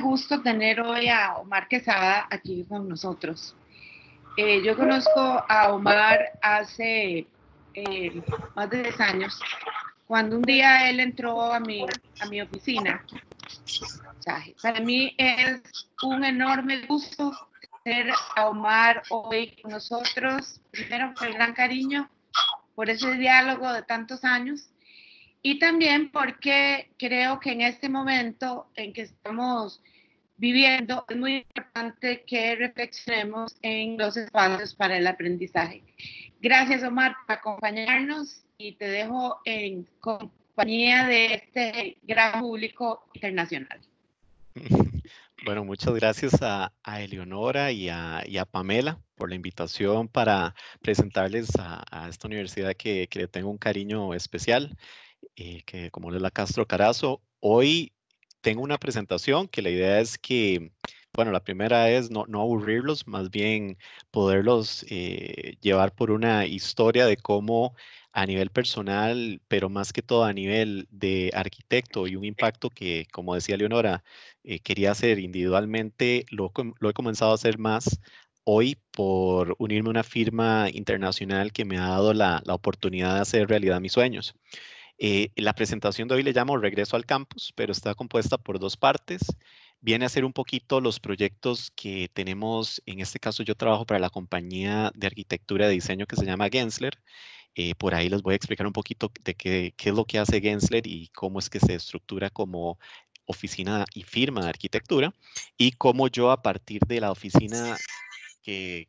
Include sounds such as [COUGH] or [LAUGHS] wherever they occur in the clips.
gusto tener hoy a Omar Quesada aquí con nosotros. Eh, yo conozco a Omar hace eh, más de 10 años, cuando un día él entró a mi, a mi oficina. para mí es un enorme gusto tener a Omar hoy con nosotros, primero por el gran cariño, por ese diálogo de tantos años y también porque creo que en este momento en que estamos viviendo es muy importante que reflexionemos en los espacios para el aprendizaje. Gracias Omar por acompañarnos y te dejo en compañía de este gran público internacional. [LAUGHS] Bueno, muchas gracias a, Eleonora y a, Pamela por la invitación para presentarles a, esta universidad que, que, le tengo un cariño especial. Eh, que como es la Castro Carazo. Hoy tengo una presentación que la idea es que, bueno, la primera es no, no aburrirlos, más bien poderlos eh, llevar por una historia de cómo a nivel personal, pero más que todo a nivel de arquitecto y un impacto que, como decía Leonora, eh, quería hacer individualmente, lo, lo he comenzado a hacer más hoy por unirme a una firma internacional que me ha dado la, la oportunidad de hacer realidad mis sueños. Eh, la presentación de hoy le llamo Regreso al Campus, pero está compuesta por dos partes. Viene a ser un poquito los proyectos que tenemos, en este caso yo trabajo para la compañía de arquitectura de diseño que se llama Gensler. Eh, por ahí les voy a explicar un poquito de qué, es lo que hace Gensler y cómo es que se estructura como oficina y firma de arquitectura y cómo yo a partir de la oficina que,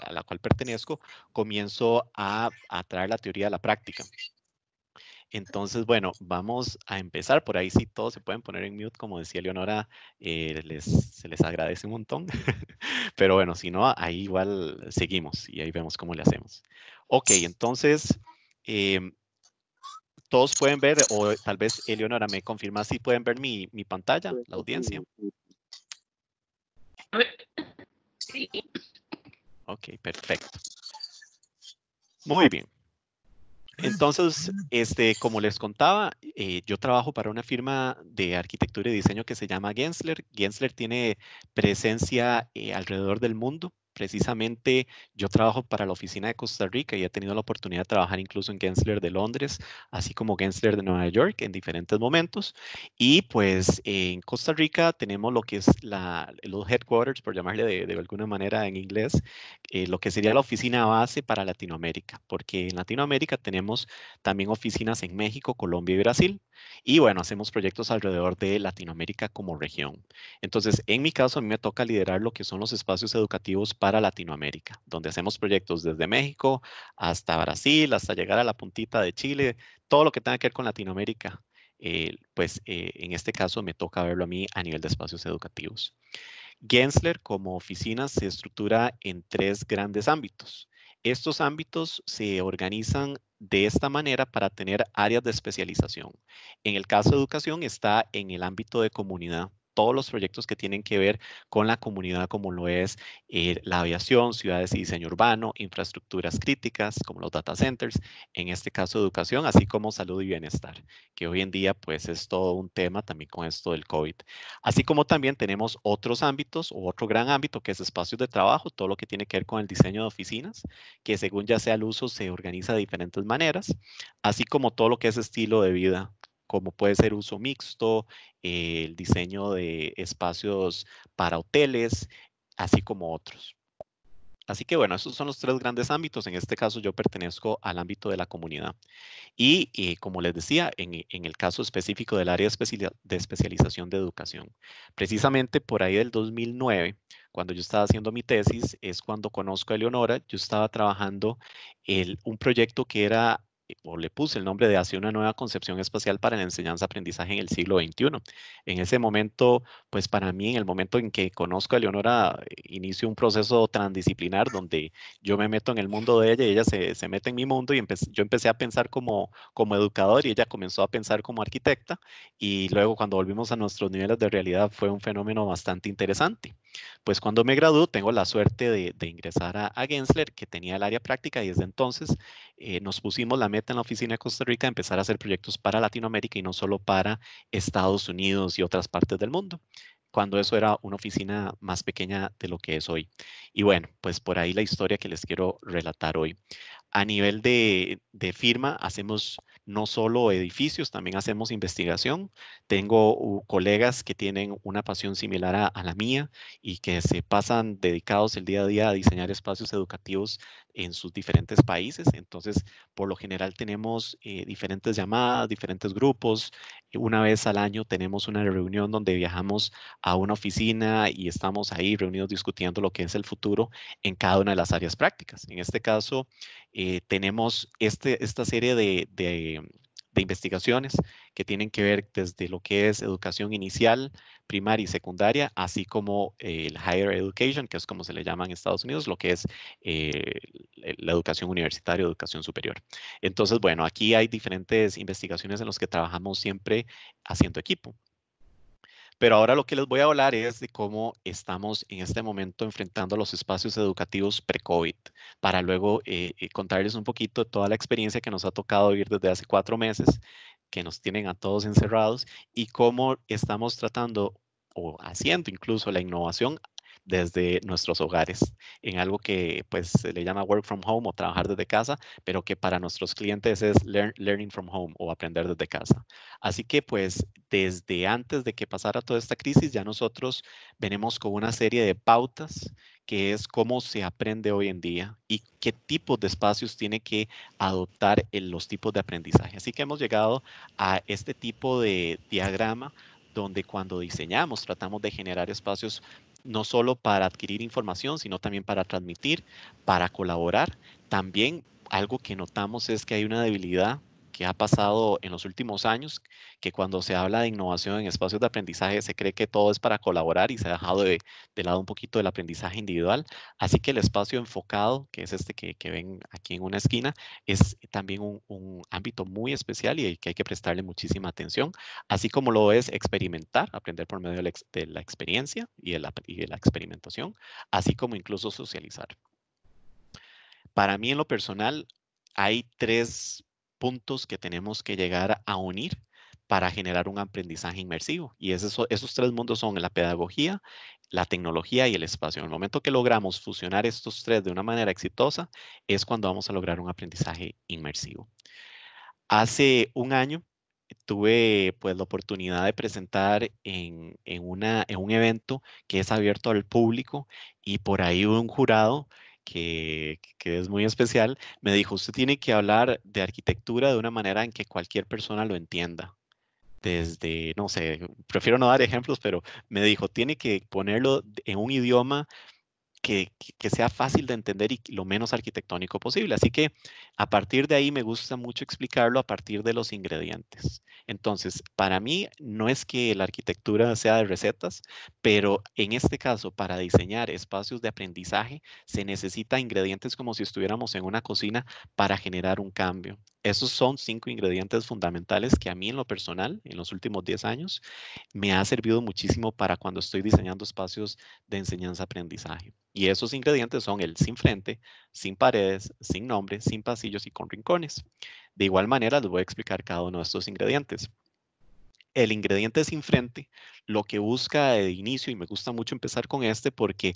a la cual pertenezco, comienzo a, a, traer la teoría a la práctica. Entonces, bueno, vamos a empezar. Por ahí sí todos se pueden poner en mute, como decía Leonora, eh, se les agradece un montón. [LAUGHS] Pero bueno, si no, ahí igual seguimos y ahí vemos cómo le hacemos. Ok, entonces, em, todos pueden ver, o tal vez Eleonora me confirma si pueden ver mi, mi pantalla, la audiencia. Ok, perfecto. Muy bien. Entonces, este, como les contaba, eh, yo trabajo para una firma de arquitectura y diseño que se llama Gensler. Gensler tiene presencia eh, alrededor del mundo. Precisamente yo trabajo para la oficina de Costa Rica y he tenido la oportunidad de trabajar incluso en Gensler de Londres, así como Gensler de Nueva York en diferentes momentos. Y pues en Costa Rica tenemos lo que es la, los headquarters, por llamarle de, alguna manera en inglés, eh, lo que sería la oficina base para Latinoamérica, porque en Latinoamérica tenemos también oficinas en México, Colombia y Brasil. Y bueno, hacemos proyectos alrededor de Latinoamérica como región. Entonces, en mi caso, a mí me toca liderar lo que son los espacios educativos para a Latinoamérica, donde hacemos proyectos desde México hasta Brasil, hasta llegar a la puntita de Chile, todo lo que tenga que ver con Latinoamérica. Eh, pues eh, en este caso me toca verlo a mí a nivel de espacios educativos. Gensler como oficina se estructura en tres grandes ámbitos. Estos ámbitos se organizan de esta manera para tener áreas de especialización. En el caso de educación está en el ámbito de comunidad todos los proyectos que tienen que ver con la comunidad, como lo es eh, la aviación, ciudades y diseño urbano, infraestructuras críticas, como los data centers, en este caso educación, así como salud y bienestar, que hoy en día pues es todo un tema también con esto del COVID. Así como también tenemos otros ámbitos o otro gran ámbito que es espacios de trabajo, todo lo que tiene que ver con el diseño de oficinas, que según ya sea el uso se organiza de diferentes maneras, así como todo lo que es estilo de vida como puede ser uso mixto, el diseño de espacios para hoteles, así como otros. Así que bueno, esos son los tres grandes ámbitos. En este caso yo pertenezco al ámbito de la comunidad. Y eh, como les decía, eh, en, el caso específico del área de especialización de educación. Precisamente por ahí del 2009, cuando yo estaba haciendo mi tesis, es cuando conozco a Eleonora. Yo estaba trabajando el, un proyecto que era eh, o le puse el nombre de hacia una nueva concepción espacial para la enseñanza-aprendizaje en el siglo XXI. En ese momento, pues para mí, en el momento en que conozco a Leonora, eh, inicio un proceso transdisciplinar donde yo me meto en el mundo de ella y ella se, se mete en mi mundo y yo empecé a pensar como, como educador y ella comenzó a pensar como arquitecta y luego cuando volvimos a nuestros niveles de realidad fue un fenómeno bastante interesante. Pues cuando me gradué, tengo la suerte de, de ingresar a, Gensler que tenía el área práctica y desde entonces eh, nos pusimos la en la oficina de Costa Rica empezar a hacer proyectos para Latinoamérica y no solo para Estados Unidos y otras partes del mundo cuando eso era una oficina más pequeña de lo que es hoy. Y bueno, pues por ahí la historia que les quiero relatar hoy. A nivel de, de firma, hacemos no solo edificios, también hacemos investigación. Tengo uh, colegas que tienen una pasión similar a, la mía y que se pasan dedicados el día a día a diseñar espacios educativos en sus diferentes países. Entonces, por lo general tenemos eh, diferentes llamadas, diferentes grupos. Una vez al año tenemos una reunión donde viajamos a una oficina y estamos ahí reunidos discutiendo lo que es el futuro en cada una de las áreas prácticas. En este caso, eh, tenemos este, esta serie de eh, de, investigaciones que tienen que ver desde lo que es educación inicial, primaria y secundaria, así como eh, el higher education, que es como se le llama en Estados Unidos, lo que es eh, la educación universitaria, o educación superior. Entonces, bueno, aquí hay diferentes investigaciones en los que trabajamos siempre haciendo equipo. Pero ahora lo que les voy a hablar es de cómo estamos en este momento enfrentando los espacios educativos pre-COVID, para luego eh, eh, contarles un poquito de toda la experiencia que nos ha tocado vivir desde hace cuatro meses, que nos tienen a todos encerrados, y cómo estamos tratando o haciendo incluso la innovación desde nuestros hogares, en algo que pues se le llama work from home o trabajar desde casa, pero que para nuestros clientes es learning from home o aprender desde casa. Así que pues desde antes de que pasara toda esta crisis, ya nosotros venimos con una serie de pautas que es cómo se aprende hoy en día y qué tipo de espacios tiene que adoptar en los tipos de aprendizaje. Así que hemos llegado a este tipo de diagrama donde cuando diseñamos tratamos de generar espacios no solo para adquirir información, sino también para transmitir, para colaborar. También algo que notamos es que hay una debilidad que ha pasado en los últimos años, que cuando se habla de innovación en espacios de aprendizaje se cree que todo es para colaborar y se ha dejado de, lado un poquito del aprendizaje individual. Así que el espacio enfocado, que es este que, que ven aquí en una esquina, es también un, ámbito muy especial y que hay que prestarle muchísima atención, así como lo es experimentar, aprender por medio de la, experiencia y de la experimentación, así como incluso socializar. Para mí en lo personal, hay tres puntos que tenemos que llegar a unir para generar un aprendizaje inmersivo. Y esos, esos tres mundos son la pedagogía, la tecnología y el espacio. En el momento que logramos fusionar estos tres de una manera exitosa, es cuando vamos a lograr un aprendizaje inmersivo. Hace un año tuve pues la oportunidad de presentar en, en un evento que es abierto al público y por ahí un jurado que, es muy especial, me dijo, usted tiene que hablar de arquitectura de una manera en que cualquier persona lo entienda. Desde, no sé, prefiero no dar ejemplos, pero me dijo, tiene que ponerlo en un idioma que, sea fácil de entender y lo menos arquitectónico posible. Así que a partir de ahí me gusta mucho explicarlo a partir de los ingredientes. Entonces, para mí no es que la arquitectura sea de recetas, pero en este caso, para diseñar espacios de aprendizaje, se necesita ingredientes como si estuviéramos en una cocina para generar un cambio. Esos son cinco ingredientes fundamentales que a mí en lo personal, en los últimos 10 años, me ha servido muchísimo para cuando estoy diseñando espacios de enseñanza-aprendizaje. Y esos ingredientes son el sin frente, sin paredes, sin nombre, sin pasillos y con rincones. De igual manera, les voy a explicar cada uno de estos ingredientes el ingrediente sin frente, lo que busca de inicio, y me gusta mucho empezar con este porque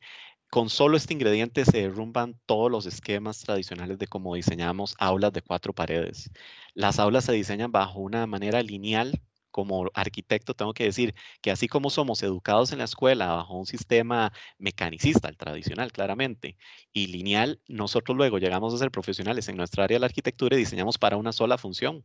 con solo este ingrediente se derrumban todos los esquemas tradicionales de cómo diseñamos aulas de cuatro paredes. Las aulas se diseñan bajo una manera lineal. Como arquitecto tengo que decir que así como somos educados en la escuela bajo un sistema mecanicista, el tradicional claramente, y lineal, nosotros luego llegamos a ser profesionales en nuestra área de la arquitectura y diseñamos para una sola función,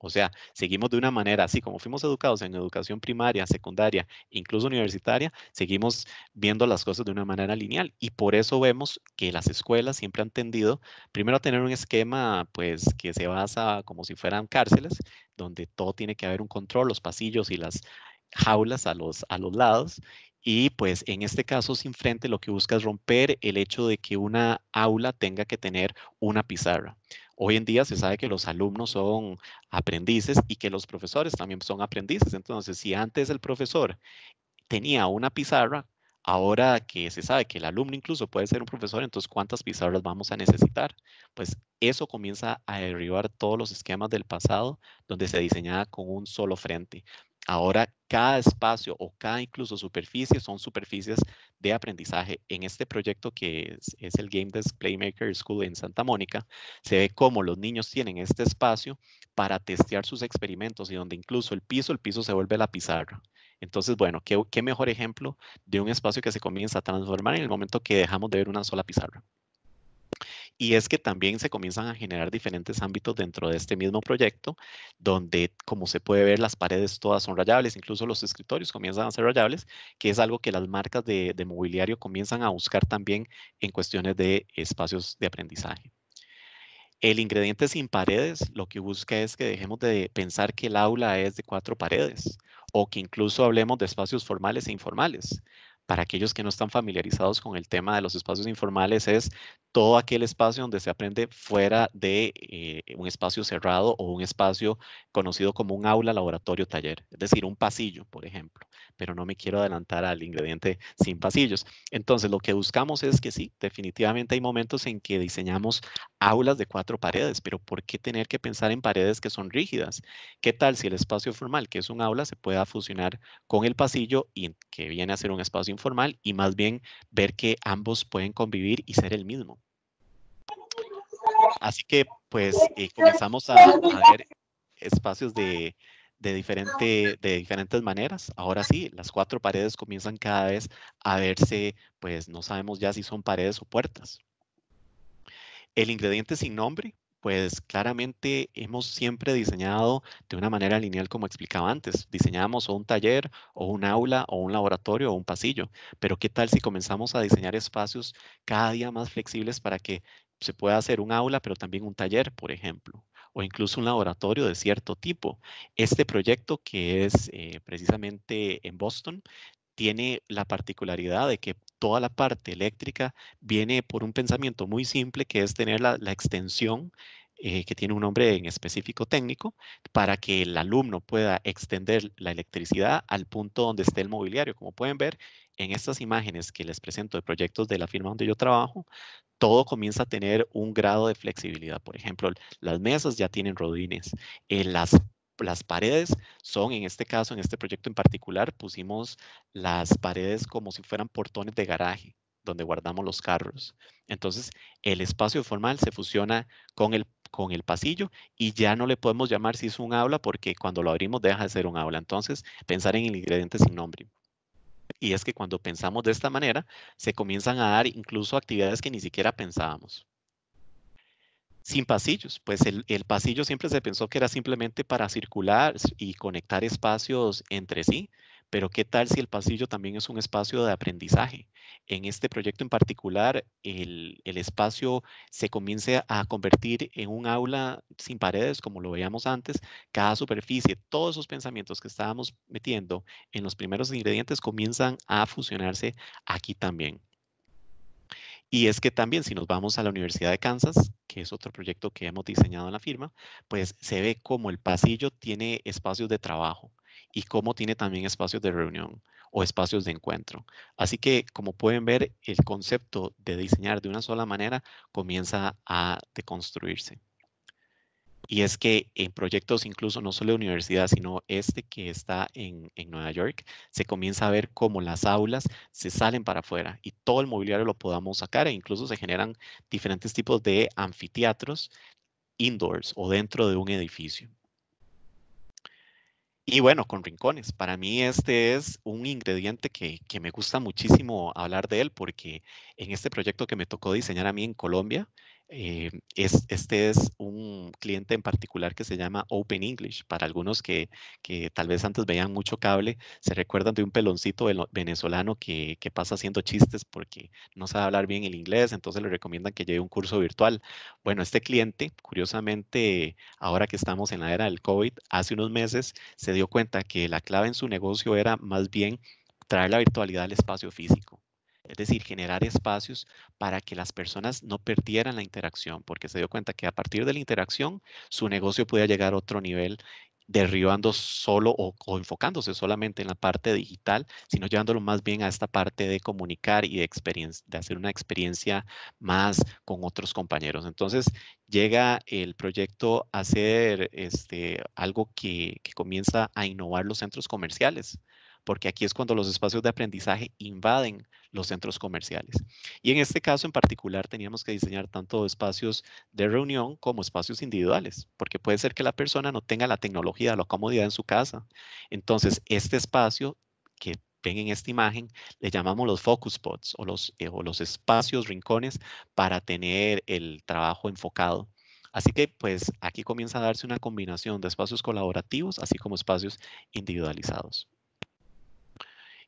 o sea, seguimos de una manera, así como fuimos educados en educación primaria, secundaria, incluso universitaria, seguimos viendo las cosas de una manera lineal. Y por eso vemos que las escuelas siempre han tendido, primero, a tener un esquema pues, que se basa como si fueran cárceles, donde todo tiene que haber un control, los pasillos y las jaulas a los, a los lados. Y pues en este caso, Sin Frente lo que busca es romper el hecho de que una aula tenga que tener una pizarra. Hoy en día se sabe que los alumnos son aprendices y que los profesores también son aprendices. Entonces, si antes el profesor tenía una pizarra, ahora que se sabe que el alumno incluso puede ser un profesor, entonces ¿cuántas pizarras vamos a necesitar? Pues eso comienza a derribar todos los esquemas del pasado donde se diseñaba con un solo frente. Ahora cada espacio o cada incluso superficie son superficies de aprendizaje. En este proyecto que es, el Game Desk Playmaker School en Santa Mónica, se ve cómo los niños tienen este espacio para testear sus experimentos y donde incluso el piso, el piso se vuelve la pizarra. Entonces, bueno, ¿qué, qué mejor ejemplo de un espacio que se comienza a transformar en el momento que dejamos de ver una sola pizarra. Y es que también se comienzan a generar diferentes ámbitos dentro de este mismo proyecto, donde, como se puede ver, las paredes todas son rayables, incluso los escritorios comienzan a ser rayables, que es algo que las marcas de, mobiliario comienzan a buscar también en cuestiones de espacios de aprendizaje. El ingrediente sin paredes lo que busca es que dejemos de pensar que el aula es de cuatro paredes o que incluso hablemos de espacios formales e informales, para aquellos que no están familiarizados con el tema de los espacios informales, es todo aquel espacio donde se aprende fuera de eh, un espacio cerrado o un espacio conocido como un aula, laboratorio, taller, es decir, un pasillo, por ejemplo, pero no me quiero adelantar al ingrediente sin pasillos. Entonces, lo que buscamos es que sí, definitivamente hay momentos en que diseñamos aulas de cuatro paredes, pero ¿por qué tener que pensar en paredes que son rígidas? ¿Qué tal si el espacio formal, que es un aula, se pueda fusionar con el pasillo y que viene a ser un espacio formal y más bien ver que ambos pueden convivir y ser el mismo. Así que pues eh, comenzamos a, ver espacios de, de diferentes maneras. Ahora sí, las cuatro paredes comienzan cada vez a verse, pues no sabemos ya si son paredes o puertas. El ingrediente sin nombre, pues claramente hemos siempre diseñado de una manera lineal como explicaba antes. Diseñamos o un taller o un aula o un laboratorio o un pasillo, pero ¿qué tal si comenzamos a diseñar espacios cada día más flexibles para que se pueda hacer un aula, pero también un taller, por ejemplo? o incluso un laboratorio de cierto tipo. Este proyecto que es eh, precisamente en Boston tiene la particularidad de que toda la parte eléctrica viene por un pensamiento muy simple que es tener la, extensión eh, que tiene un nombre en específico técnico para que el alumno pueda extender la electricidad al punto donde esté el mobiliario. Como pueden ver en estas imágenes que les presento de proyectos de la firma donde yo trabajo, todo comienza a tener un grado de flexibilidad. Por ejemplo, las mesas ya tienen rodines, en eh, las las paredes son, en este caso, en este proyecto en particular, pusimos las paredes como si fueran portones de garaje donde guardamos los carros. Entonces, el espacio formal se fusiona con el, con el pasillo y ya no le podemos llamar si es un aula porque cuando lo abrimos deja de ser un aula. Entonces, pensar en el ingrediente sin nombre. Y es que cuando pensamos de esta manera, se comienzan a dar incluso actividades que ni siquiera pensábamos sin pasillos. Pues el, pasillo siempre se pensó que era simplemente para circular y conectar espacios entre sí, pero ¿qué tal si el pasillo también es un espacio de aprendizaje? En este proyecto en particular, el, el espacio se comienza a convertir en un aula sin paredes, como lo veíamos antes, cada superficie, todos esos pensamientos que estábamos metiendo en los primeros ingredientes comienzan a fusionarse aquí también. Y es que también si nos vamos a la Universidad de Kansas, que es otro proyecto que hemos diseñado en la firma, pues se ve como el pasillo tiene espacios de trabajo y cómo tiene también espacios de reunión o espacios de encuentro. Así que, como pueden ver, el concepto de diseñar de una sola manera comienza a deconstruirse y es que en proyectos incluso no solo de universidad, sino este que está en, Nueva York, se comienza a ver cómo las aulas se salen para afuera y todo el mobiliario lo podamos sacar e incluso se generan diferentes tipos de anfiteatros indoors o dentro de un edificio. Y bueno, con rincones. Para mí este es un ingrediente que, que, me gusta muchísimo hablar de él porque en este proyecto que me tocó diseñar a mí en Colombia, eh, este es un cliente en particular que se llama Open English. Para algunos que, tal vez antes veían mucho cable, se recuerdan de un peloncito venezolano que, que, pasa haciendo chistes porque no sabe hablar bien el inglés, entonces le recomiendan que lleve un curso virtual. Bueno, este cliente, curiosamente, ahora que estamos en la era del COVID, hace unos meses se dio cuenta que la clave en su negocio era más bien traer la virtualidad al espacio físico es decir, generar espacios para que las personas no perdieran la interacción, porque se dio cuenta que a partir de la interacción su negocio podía llegar a otro nivel derribando solo o, enfocándose solamente en la parte digital, sino llevándolo más bien a esta parte de comunicar y de, hacer una experiencia más con otros compañeros. Entonces llega el proyecto a ser este, algo que comienza a innovar los centros comerciales porque aquí es cuando los espacios de aprendizaje invaden los centros comerciales. Y en este caso en particular teníamos que diseñar tanto espacios de reunión como espacios individuales, porque puede ser que la persona no tenga la tecnología, la comodidad en su casa. Entonces, este espacio que ven en esta imagen, le llamamos los focus spots o los, eh, o los espacios, rincones para tener el trabajo enfocado. Así que pues aquí comienza a darse una combinación de espacios colaborativos, así como espacios individualizados.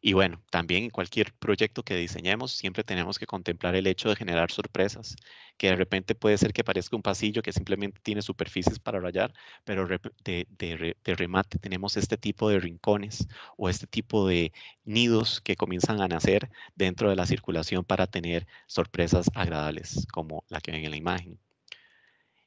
Y bueno, también en cualquier proyecto que diseñemos, siempre tenemos que contemplar el hecho de generar sorpresas, que de repente puede ser que parezca un pasillo que simplemente tiene superficies para rayar, pero de, de remate tenemos este tipo de rincones o este tipo de nidos que comienzan a nacer dentro de la circulación para tener sorpresas agradables, como la que ven en la imagen.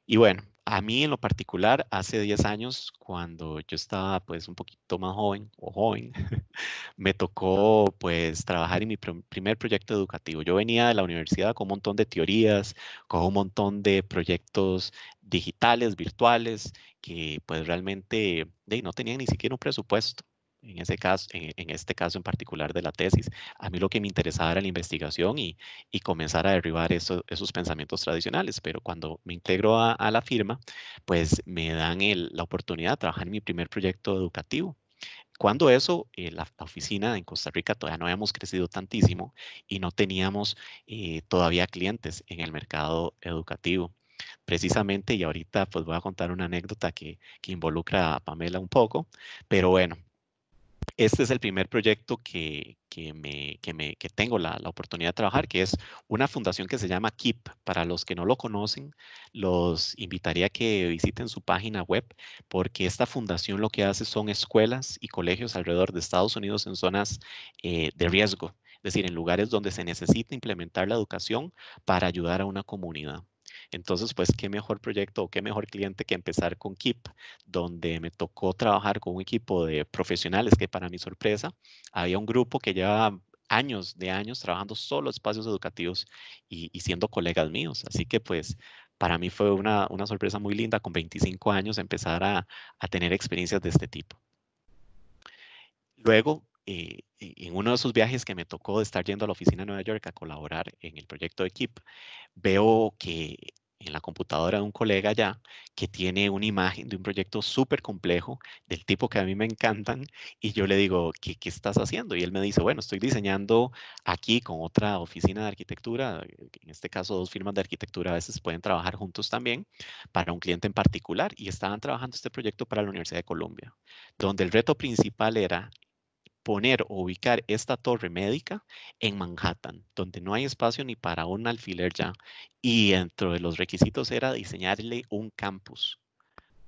Y bueno, a mí en lo particular, hace 10 años, cuando yo estaba pues un poquito más joven o joven, [LAUGHS] me tocó pues trabajar en mi primer proyecto educativo. Yo venía de la universidad con un montón de teorías, con un montón de proyectos digitales, virtuales, que pues realmente no tenían ni siquiera un presupuesto en, ese caso, en, este caso en particular de la tesis, a mí lo que me interesaba era la investigación y, y comenzar a derribar esos pensamientos tradicionales, pero cuando me integro a, a la firma, pues me dan el, la oportunidad de trabajar en mi primer proyecto educativo. Cuando eso, eh, la, oficina en Costa Rica todavía no habíamos crecido tantísimo y no teníamos eh, todavía clientes en el mercado educativo precisamente, y ahorita pues voy a contar una anécdota que, que, involucra a Pamela un poco, pero bueno, este es el primer proyecto que, tengo la, oportunidad de trabajar, que es una fundación que se llama KIP. Para los que no lo conocen, los invitaría a que visiten su página web, porque esta fundación lo que hace son escuelas y colegios alrededor de Estados Unidos en zonas eh, de riesgo, es decir, en lugares donde se necesita implementar la educación para ayudar a una comunidad. Entonces, pues, qué mejor proyecto o qué mejor cliente que empezar con KIP, donde me tocó trabajar con un equipo de profesionales que para mi sorpresa, había un grupo que lleva años de años trabajando solo espacios educativos y, siendo colegas míos. Así que pues para mí fue una, una sorpresa muy linda con 25 años empezar a, a tener experiencias de este tipo. Luego, eh, en uno de esos viajes que me tocó de estar yendo a la oficina de Nueva York a colaborar en el proyecto de KIP, veo que en la computadora de un colega ya que tiene una imagen de un proyecto súper complejo, del tipo que a mí me encantan, y yo le digo, ¿qué, ¿qué, estás haciendo? Y él me dice, bueno, estoy diseñando aquí con otra oficina de arquitectura, en este caso dos firmas de arquitectura a veces pueden trabajar juntos también, para un cliente en particular, y estaban trabajando este proyecto para la Universidad de Colombia, donde el reto principal era poner o ubicar esta torre médica en Manhattan, donde no hay espacio ni para un alfiler ya. Y dentro de los requisitos era diseñarle un campus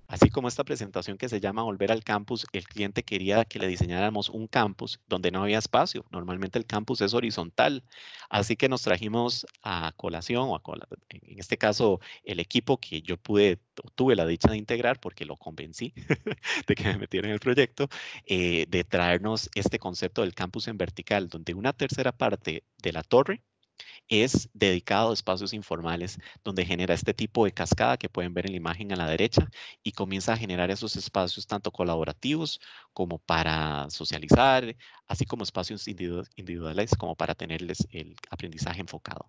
Así como esta presentación que se llama Volver al Campus, el cliente quería que le diseñáramos un campus donde no había espacio. Normalmente el campus es horizontal, así que nos trajimos a colación, o en este caso el equipo que yo pude, tuve la dicha de integrar porque lo convencí [LAUGHS] de que me metiera en el proyecto, eh, de traernos este concepto del campus en vertical, donde una tercera parte de la torre es dedicado a espacios informales, donde genera este tipo de cascada que pueden ver en la imagen a la derecha y comienza a generar esos espacios tanto colaborativos como para socializar, así como espacios individuales como para tenerles el aprendizaje enfocado.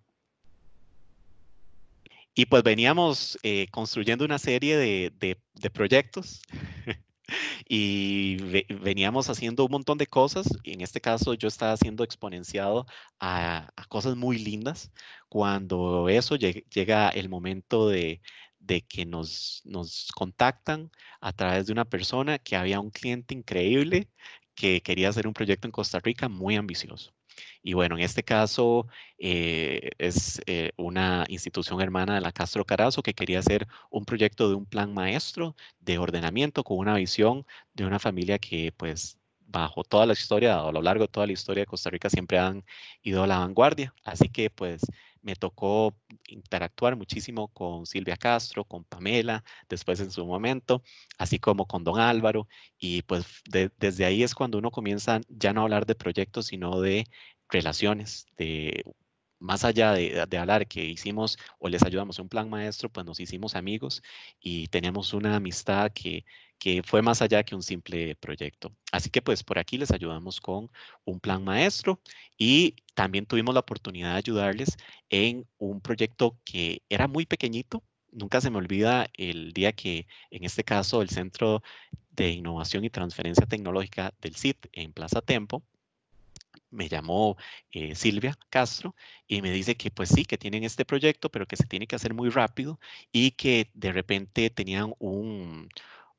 Y pues veníamos eh, construyendo una serie de, de proyectos y veníamos haciendo un montón de cosas. Y en este caso yo estaba siendo exponenciado a, cosas muy lindas. Cuando eso llega el momento de, de que nos, nos contactan a través de una persona que había un cliente increíble que quería hacer un proyecto en Costa Rica muy ambicioso. Y bueno, en este caso eh, es eh, una institución hermana de la Castro Carazo que quería hacer un proyecto de un plan maestro de ordenamiento con una visión de una familia que pues bajo toda la historia, a lo largo de toda la historia de Costa Rica siempre han ido a la vanguardia. Así que pues me tocó interactuar muchísimo con Silvia Castro, con Pamela, después en su momento, así como con don Álvaro. Y pues desde ahí es cuando uno comienza ya no a hablar de proyectos, sino de relaciones, de más allá de, hablar que hicimos o les ayudamos un plan maestro, pues nos hicimos amigos y tenemos una amistad que, que fue más allá que un simple proyecto. Así que pues por aquí les ayudamos con un plan maestro y también tuvimos la oportunidad de ayudarles en un proyecto que era muy pequeñito. Nunca se me olvida el día que, en este caso, el Centro de Innovación y Transferencia Tecnológica del CIT en Plaza Tempo, me llamó eh, Silvia Castro y me dice que pues sí, que tienen este proyecto, pero que se tiene que hacer muy rápido y que de repente tenían un,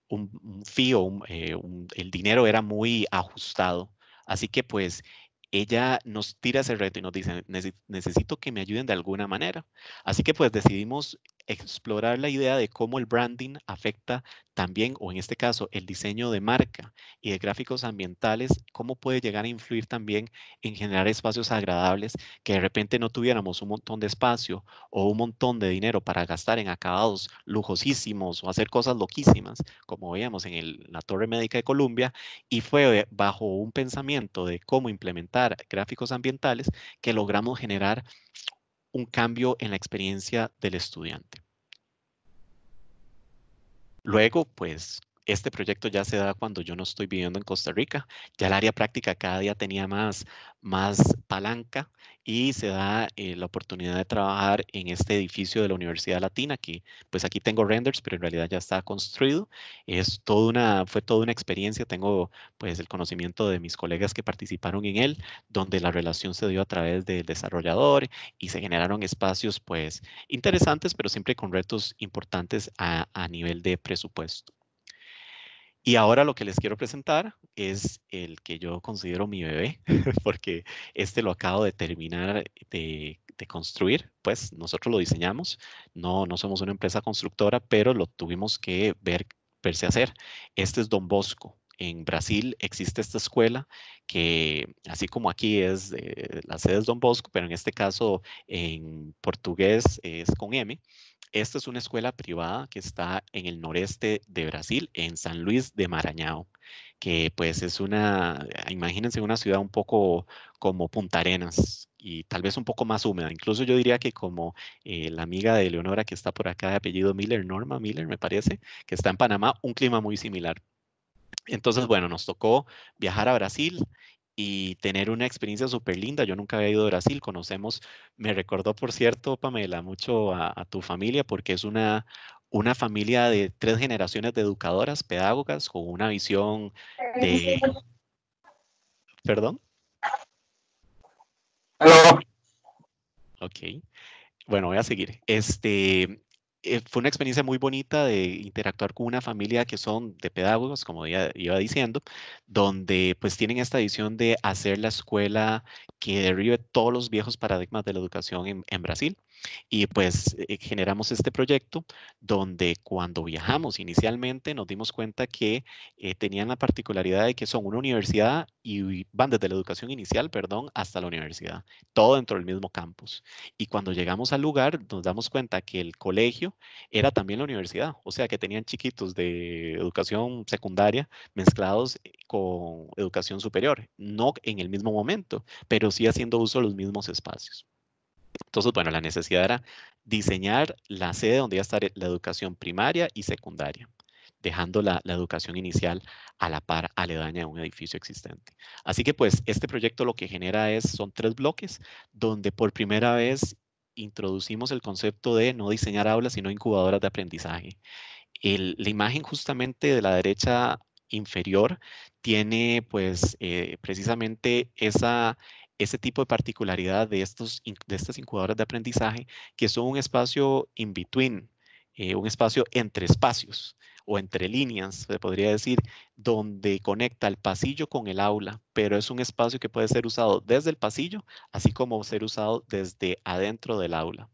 un, fío, eh, el dinero era muy ajustado. Así que pues ella nos tira ese reto y nos dice, necesito que me ayuden de alguna manera. Así que pues decidimos explorar la idea de cómo el branding afecta también, o en este caso, el diseño de marca y de gráficos ambientales, cómo puede llegar a influir también en generar espacios agradables que de repente no tuviéramos un montón de espacio o un montón de dinero para gastar en acabados lujosísimos o hacer cosas loquísimas, como veíamos en la Torre Médica de Colombia, y fue bajo un pensamiento de cómo implementar gráficos ambientales que logramos generar un cambio en la experiencia del estudiante. Luego, pues este proyecto ya se da cuando yo no estoy viviendo en Costa Rica. Ya el área práctica cada día tenía más, más palanca y se da eh, la oportunidad de trabajar en este edificio de la Universidad Latina, que pues aquí tengo renders, pero en realidad ya está construido. Es toda una, fue toda una experiencia, tengo pues el conocimiento de mis colegas que participaron en él, donde la relación se dio a través del desarrollador y se generaron espacios pues interesantes, pero siempre con retos importantes a nivel de presupuesto. Y ahora lo que les quiero presentar es el que yo considero mi bebé, [LAUGHS] porque este lo acabo de terminar de, construir. Pues nosotros lo diseñamos, no, no somos una empresa constructora, pero lo tuvimos que ver, verse hacer. Este es Don Bosco. En Brasil existe esta escuela que, así como aquí es, la sede es Don Bosco, pero en este caso en portugués es con M. Esta es una escuela privada que está en el noreste de Brasil, en San Luis de Maranhão, que pues es una, ah, imagínense una ciudad un poco como Punta Arenas y tal vez un poco más húmeda. Incluso yo diría que como eh, la amiga de Leonora que está por acá de apellido Miller, Norma Miller me parece, que está en Panamá, un clima muy similar. Entonces, bueno, nos tocó viajar a Brasil y tener una experiencia súper linda. Yo nunca había ido a Brasil, conocemos, me recordó, por cierto, Pamela, mucho a, tu familia, porque es una, una familia de tres generaciones de educadoras, pedagogas, con una visión de... ¿Perdón? Ok. Bueno, voy a seguir. Este, eh, fue una experiencia muy bonita de interactuar con una familia que son de pedagogos, como ya iba diciendo, donde pues tienen esta visión de hacer la escuela que derribe todos los viejos paradigmas de la educación en Brasil y pues eh, generamos este proyecto donde cuando viajamos inicialmente nos dimos cuenta que eh, tenían la particularidad de que son una universidad y van desde la educación inicial, perdón, hasta la universidad, todo dentro del mismo campus. Y cuando llegamos al lugar nos damos cuenta que el colegio era también la universidad, o sea que tenían chiquitos de educación secundaria mezclados eh, con educación superior, no en el mismo momento, pero sí haciendo uso de los mismos espacios. Entonces, bueno, la necesidad era diseñar la sede donde iba a estar eh, la educación primaria y secundaria, dejando la, educación inicial a la par aledaña de un edificio existente. Así que pues este proyecto lo que genera es, son tres bloques, donde por primera vez introducimos el concepto de no diseñar aulas, sino incubadoras de aprendizaje. la imagen justamente de la derecha inferior tiene pues eh, precisamente esa, ese tipo de particularidad de, estos, de estas incubadoras de aprendizaje, que son un espacio in between, eh, un espacio entre espacios o entre líneas, se podría decir, donde conecta el pasillo con el aula, pero es un espacio que puede ser usado desde el pasillo, así como ser usado desde adentro del aula.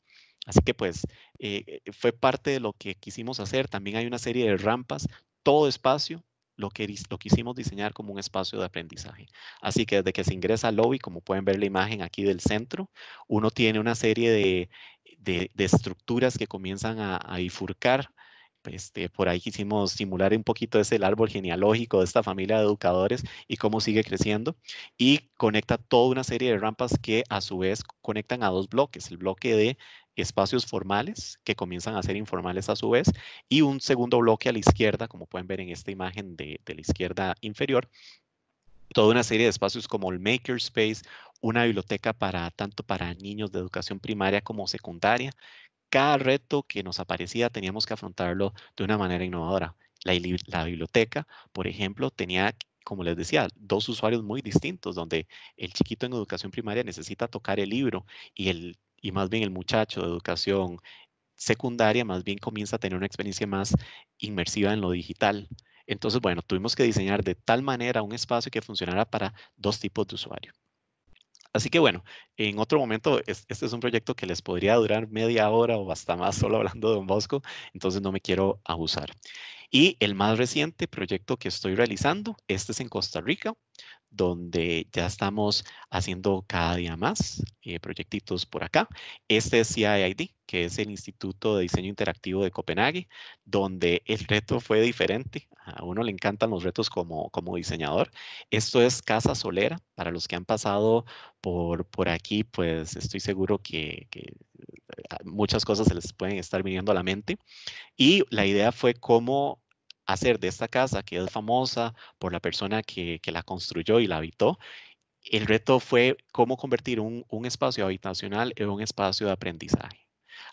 Así que pues eh, eh, fue parte de lo que quisimos hacer. También hay una serie de rampas, todo espacio lo, que, lo quisimos diseñar como un espacio de aprendizaje. Así que desde que se ingresa al lobby, como pueden ver la imagen aquí del centro, uno tiene una serie de, de, estructuras que comienzan a, a bifurcar este, por ahí quisimos simular un poquito ese el árbol genealógico de esta familia de educadores y cómo sigue creciendo y conecta toda una serie de rampas que a su vez conectan a dos bloques, el bloque de espacios formales que comienzan a ser informales a su vez y un segundo bloque a la izquierda, como pueden ver en esta imagen de, la izquierda inferior, toda una serie de espacios como el Makerspace, una biblioteca para tanto para niños de educación primaria como secundaria. Cada reto que nos aparecía teníamos que afrontarlo de una manera innovadora. la biblioteca, por ejemplo, tenía como les decía, dos usuarios muy distintos, donde el chiquito en educación primaria necesita tocar el libro y el y más bien el muchacho de educación secundaria más bien comienza a tener una experiencia más inmersiva en lo digital. Entonces, bueno, tuvimos que diseñar de tal manera un espacio que funcionara para dos tipos de usuario. Así que bueno, en otro momento, este es un proyecto que les podría durar media hora o hasta más [LAUGHS] solo hablando de un Bosco, entonces no me quiero abusar. Y el más reciente proyecto que estoy realizando, este es en Costa Rica, donde ya estamos haciendo cada día más eh, proyectitos por acá. Este es CIID, que es el Instituto de Diseño Interactivo de Copenhague, donde el reto fue diferente. A uno le encantan los retos como, como diseñador. Esto es Casa Solera. Para los que han pasado por, por aquí, pues estoy seguro que eh, muchas cosas se les pueden estar viniendo a la mente. Y la idea fue cómo hacer de esta casa, que es famosa por la persona que, la construyó y la habitó, el reto fue cómo convertir un, espacio habitacional en un espacio de aprendizaje.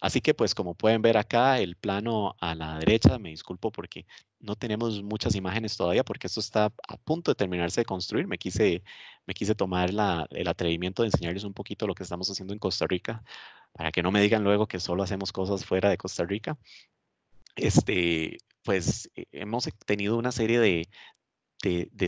Así que pues como pueden ver acá, el plano a la derecha, me disculpo porque no tenemos muchas imágenes todavía porque esto está a punto de terminarse de construir. Me quise, me quise tomar el atrevimiento de enseñarles un poquito lo que estamos haciendo en Costa Rica para que no me digan luego que solo hacemos cosas fuera de Costa Rica. Este, pues eh, hemos tenido una serie de,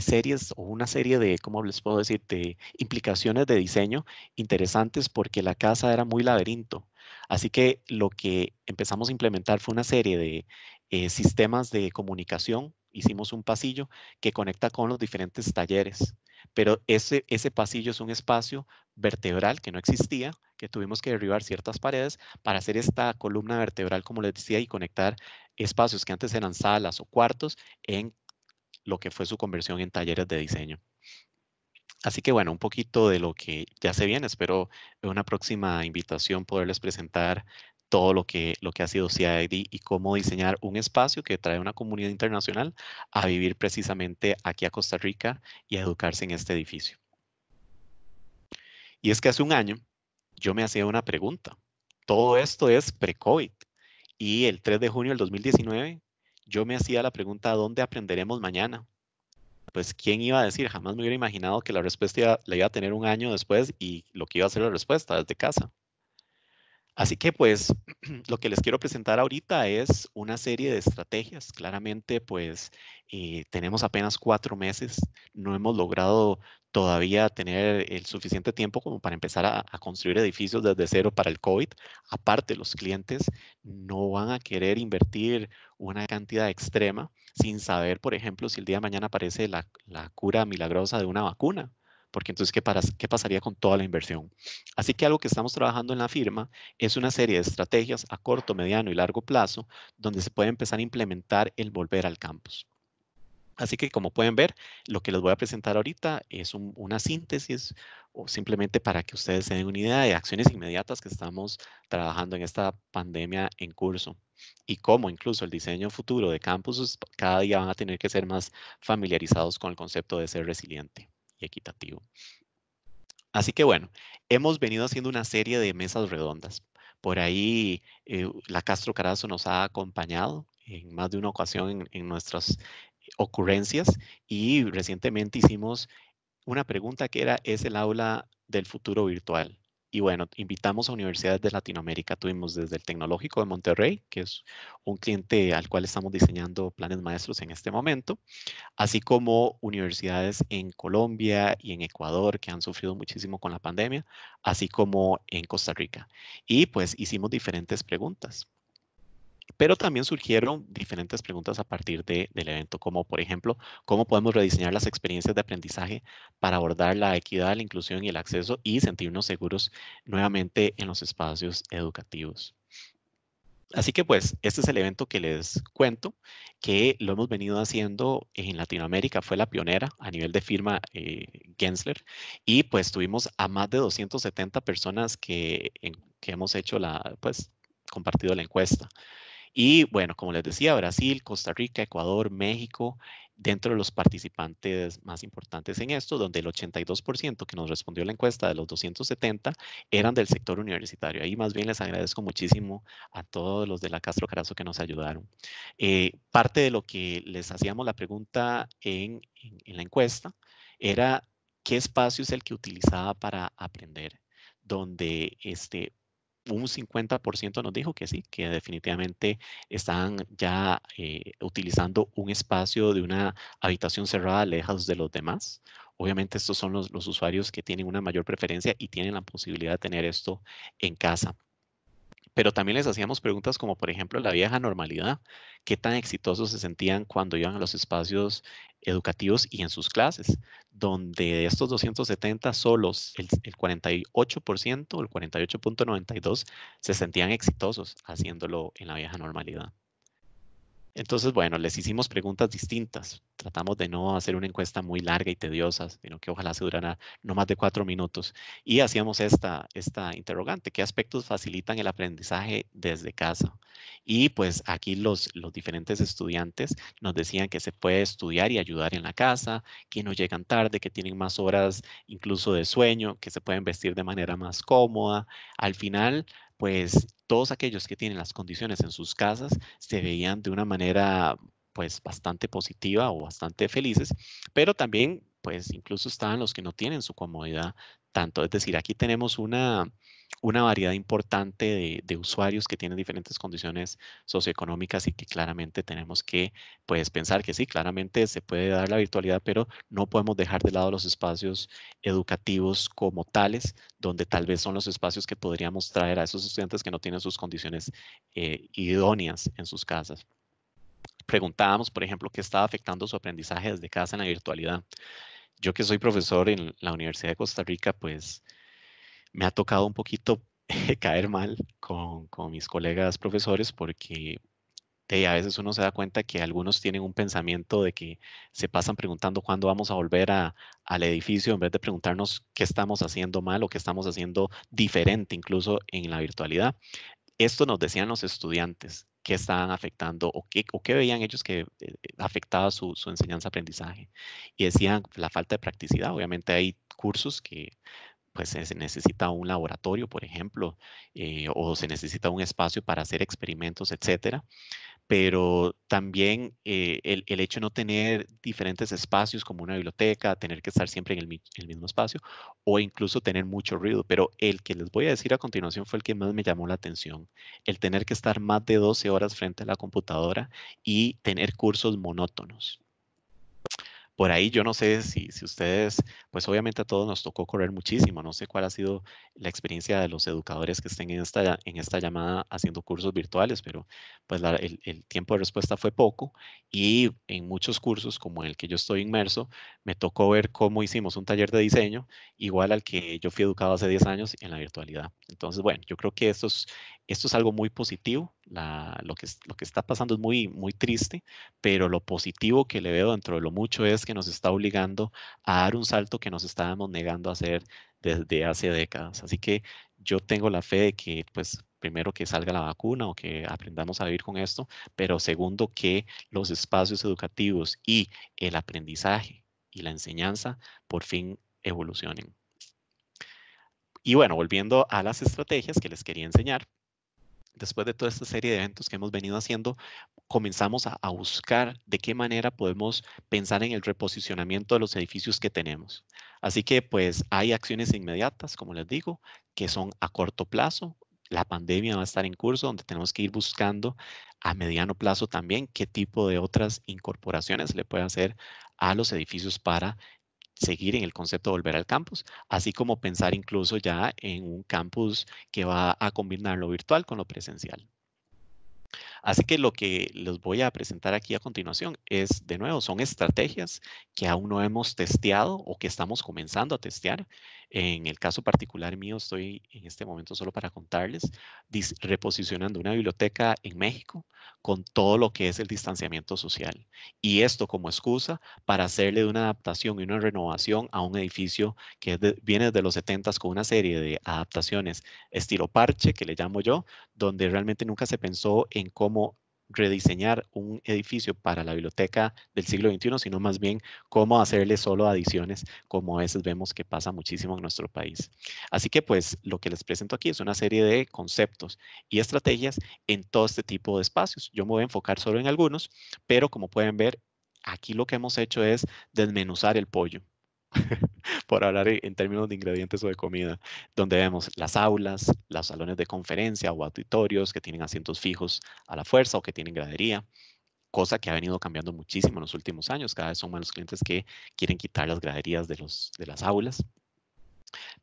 series o una serie de, ¿cómo les puedo decir?, de implicaciones de diseño interesantes porque la casa era muy laberinto. Así que lo que empezamos a implementar fue una serie de eh, sistemas de comunicación. Hicimos un pasillo que conecta con los diferentes talleres, pero ese, ese pasillo es un espacio vertebral que no existía, que tuvimos que derribar ciertas paredes para hacer esta columna vertebral, como les decía, y conectar espacios que antes eran salas o cuartos en lo que fue su conversión en talleres de diseño. Así que bueno, un poquito de lo que ya se viene. Espero en una próxima invitación poderles presentar todo lo que, lo que ha sido CID y cómo diseñar un espacio que trae una comunidad internacional a vivir precisamente aquí a Costa Rica y a educarse en este edificio. Y es que hace un año yo me hacía una pregunta. Todo esto es pre-COVID. Y el 3 de junio del 2019, yo me hacía la pregunta, ¿dónde aprenderemos mañana? Pues, ¿quién iba a decir? Jamás me hubiera imaginado que la respuesta la iba a tener un año después y lo que iba a ser la respuesta desde casa. Así que, pues, [CLEARS THROAT] lo que les quiero presentar ahorita es una serie de estrategias. Claramente, pues, eh, tenemos apenas cuatro meses, no hemos logrado todavía tener el suficiente tiempo como para empezar a, construir edificios desde cero para el COVID. Aparte, los clientes no van a querer invertir una cantidad extrema sin saber, por ejemplo, si el día de mañana aparece la, cura milagrosa de una vacuna porque entonces, ¿qué, ¿qué, pasaría con toda la inversión? Así que algo que estamos trabajando en la firma es una serie de estrategias a corto, mediano y largo plazo, donde se puede empezar a implementar el volver al campus. Así que como pueden ver, lo que les voy a presentar ahorita es una síntesis o simplemente para que ustedes se den una idea de acciones inmediatas que estamos trabajando en esta pandemia en curso y cómo incluso el diseño futuro de campus cada día van a tener que ser más familiarizados con el concepto de ser resiliente y equitativo. Así que bueno, hemos venido haciendo una serie de mesas redondas. Por ahí eh, la Castro Carazo nos ha acompañado en más de una ocasión en, en nuestras ocurrencias y recientemente hicimos una pregunta que era, ¿es el aula del futuro virtual? Y bueno, invitamos a universidades de Latinoamérica. Tuvimos desde el Tecnológico de Monterrey, que es un cliente al cual estamos diseñando planes maestros en este momento, así como universidades en Colombia y en Ecuador que han sufrido muchísimo con la pandemia, así como en Costa Rica. Y pues hicimos diferentes preguntas. Pero también surgieron diferentes preguntas a partir de, del evento, como por ejemplo, cómo podemos rediseñar las experiencias de aprendizaje para abordar la equidad, la inclusión y el acceso y sentirnos seguros nuevamente en los espacios educativos. Así que pues, este es el evento que les cuento, que lo hemos venido haciendo en Latinoamérica, fue la pionera a nivel de firma eh, Gensler, y pues tuvimos a más de 270 personas que, que hemos hecho la, pues, compartido la encuesta. Y bueno, como les decía, Brasil, Costa Rica, Ecuador, México, dentro de los participantes más importantes en esto, donde el 82% que nos respondió la encuesta de los 270 eran del sector universitario. Ahí más bien les agradezco muchísimo a todos los de la Castro Carazo que nos ayudaron. Eh, parte de lo que les hacíamos la pregunta en, la encuesta era qué espacio es el que utilizaba para aprender, donde este, un 50% nos dijo que sí, que definitivamente están ya eh, utilizando un espacio de una habitación cerrada lejos de los demás. Obviamente estos son los usuarios que tienen una mayor preferencia y tienen la posibilidad de tener esto en casa pero también les hacíamos preguntas como, por ejemplo, la vieja normalidad, qué tan exitosos se sentían cuando iban a los espacios educativos y en sus clases, donde de estos 270 solos el, el 48%, el 48.92 se sentían exitosos haciéndolo en la vieja normalidad. Entonces, bueno, les hicimos preguntas distintas. Tratamos de no hacer una encuesta muy larga y tediosa, sino que ojalá se durara no más de cuatro minutos. Y hacíamos esta, esta interrogante, ¿qué aspectos facilitan el aprendizaje desde casa? Y pues aquí los, los diferentes estudiantes nos decían que se puede estudiar y ayudar en la casa, que no llegan tarde, que tienen más horas incluso de sueño, que se pueden vestir de manera más cómoda. Al final, pues todos aquellos que tienen las condiciones en sus casas se veían de una manera pues bastante positiva o bastante felices, pero también pues incluso estaban los que no tienen su comodidad tanto. Es decir, aquí tenemos una, una variedad importante de, usuarios que tienen diferentes condiciones socioeconómicas y que claramente tenemos que pues, pensar que sí, claramente se puede dar la virtualidad, pero no podemos dejar de lado los espacios educativos como tales, donde tal vez son los espacios que podríamos traer a esos estudiantes que no tienen sus condiciones eh, idóneas en sus casas. Preguntábamos, por ejemplo, qué está afectando su aprendizaje desde casa en la virtualidad. Yo que soy profesor en la Universidad de Costa Rica, pues me ha tocado un poquito [LAUGHS] caer mal con, mis colegas profesores porque eh, a veces uno se da cuenta que algunos tienen un pensamiento de que se pasan preguntando cuándo vamos a volver al edificio en vez de preguntarnos qué estamos haciendo mal o qué estamos haciendo diferente incluso en la virtualidad. Esto nos decían los estudiantes que estaban afectando o qué, veían ellos que eh, eh, afectaba su, su enseñanza-aprendizaje. Y decían la falta de practicidad. Obviamente hay cursos que pues se necesita un laboratorio, por ejemplo, eh, o se necesita un espacio para hacer experimentos, etcétera. Pero también eh, el, hecho de no tener diferentes espacios como una biblioteca, tener que estar siempre en el, en el, mismo espacio, o incluso tener mucho ruido. Pero el que les voy a decir a continuación fue el que más me llamó la atención. El tener que estar más de 12 horas frente a la computadora y tener cursos monótonos. Por ahí yo no sé si, si ustedes, pues obviamente a todos nos tocó correr muchísimo, no sé cuál ha sido la experiencia de los educadores que estén en esta, en esta llamada haciendo cursos virtuales, pero pues el, tiempo de respuesta fue poco y en muchos cursos como el que yo estoy inmerso, me tocó ver cómo hicimos un taller de diseño igual al que yo fui educado hace 10 años en la virtualidad. Entonces, bueno, yo creo que esto esto es algo muy positivo lo, que, lo que está pasando es muy, muy triste, pero lo positivo que le veo dentro de lo mucho es que nos está obligando a dar un salto que nos estábamos negando a hacer desde hace décadas. Así que yo tengo la fe de que, pues, primero que salga la vacuna o que aprendamos a vivir con esto, pero segundo que los espacios educativos y el aprendizaje y la enseñanza por fin evolucionen. Y bueno, volviendo a las estrategias que les quería enseñar, después de toda esta serie de eventos que hemos venido haciendo, comenzamos a, buscar de qué manera podemos pensar en el reposicionamiento de los edificios que tenemos. Así que pues hay acciones inmediatas, como les digo, que son a corto plazo. La pandemia va a estar en curso, donde tenemos que ir buscando a mediano plazo también qué tipo de otras incorporaciones le pueden hacer a los edificios para seguir en el concepto de volver al campus, así como pensar incluso ya en un campus que va a combinar lo virtual con lo presencial. Así que lo que les voy a presentar aquí a continuación es, de nuevo, son estrategias que aún no hemos testeado o que estamos comenzando a testear. En el caso particular mío, estoy en este momento solo para contarles, reposicionando una biblioteca en México con todo lo que es el distanciamiento social. Y esto como excusa para hacerle una adaptación y una renovación a un edificio que viene de los 70 con una serie de adaptaciones estilo parche, que le llamo yo, donde realmente nunca se pensó en cómo rediseñar un edificio para la biblioteca del siglo XXI, sino más bien cómo hacerle solo adiciones, como a veces vemos que pasa muchísimo en nuestro país. Así que pues lo que les presento aquí es una serie de conceptos y estrategias en todo este tipo de espacios. Yo me voy a enfocar solo en algunos, pero como pueden ver, aquí lo que hemos hecho es desmenuzar el pollo. [LAUGHS] por hablar en términos de ingredientes o de comida, donde vemos las aulas, los salones de conferencia o auditorios que tienen asientos fijos a la fuerza o que tienen gradería, cosa que ha venido cambiando muchísimo en los últimos años. Cada vez son más los clientes que quieren quitar las graderías de, los, de las aulas.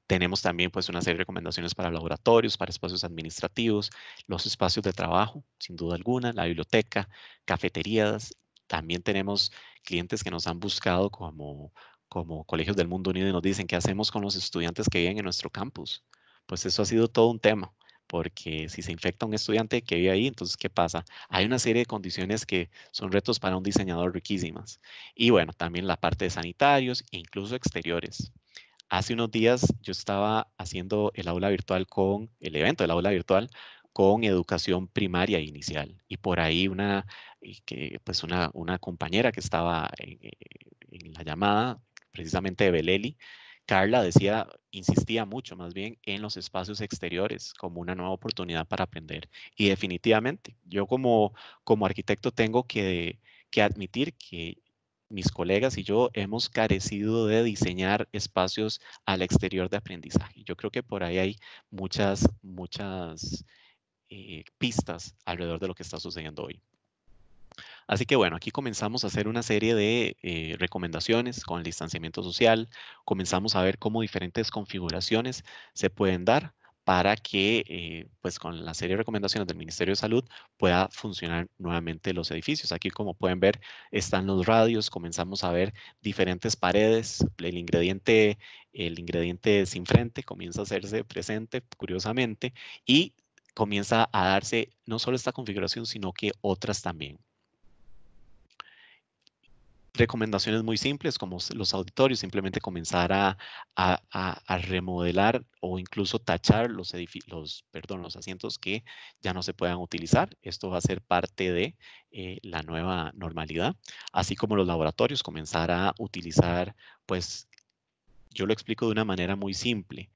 Tenemos también pues una serie de recomendaciones para laboratorios, para espacios administrativos, los espacios de trabajo, sin duda alguna, la biblioteca, cafeterías. También tenemos clientes que nos han buscado como como Colegios del Mundo Unido y nos dicen qué hacemos con los estudiantes que viven en nuestro campus. Pues eso ha sido todo un tema, porque si se infecta un estudiante que vive ahí, entonces ¿qué pasa? Hay una serie de condiciones que son retos para un diseñador riquísimas. Y bueno, también la parte de sanitarios e incluso exteriores. Hace unos días yo estaba haciendo el aula virtual con, el evento del aula virtual con educación primaria e inicial. Y por ahí una, eh, que, pues una, una compañera que estaba en eh, la llamada precisamente de Beleli, Carla decía, insistía mucho más bien en los espacios exteriores como una nueva oportunidad para aprender. Y definitivamente, yo como, como arquitecto tengo que, admitir que mis colegas y yo hemos carecido de diseñar espacios al exterior de aprendizaje. Yo creo que por ahí hay muchas, muchas eh, pistas alrededor de lo que está sucediendo hoy. Así que bueno, aquí comenzamos a hacer una serie de eh, recomendaciones con el distanciamiento social, comenzamos a ver cómo diferentes configuraciones se pueden dar para que, eh, pues con la serie de recomendaciones del Ministerio de Salud, pueda funcionar nuevamente los edificios. Aquí, como pueden ver, están los radios, comenzamos a ver diferentes paredes, el ingrediente, el ingrediente sin frente comienza a hacerse presente, curiosamente, y comienza a darse no solo esta configuración, sino que otras también recomendaciones muy simples como los auditorios, simplemente comenzar a, remodelar o incluso tachar los, perdón, los asientos que ya no se puedan utilizar. Esto va a ser parte de eh, la nueva normalidad, así como los laboratorios, comenzar a utilizar, pues yo lo explico de una manera muy simple.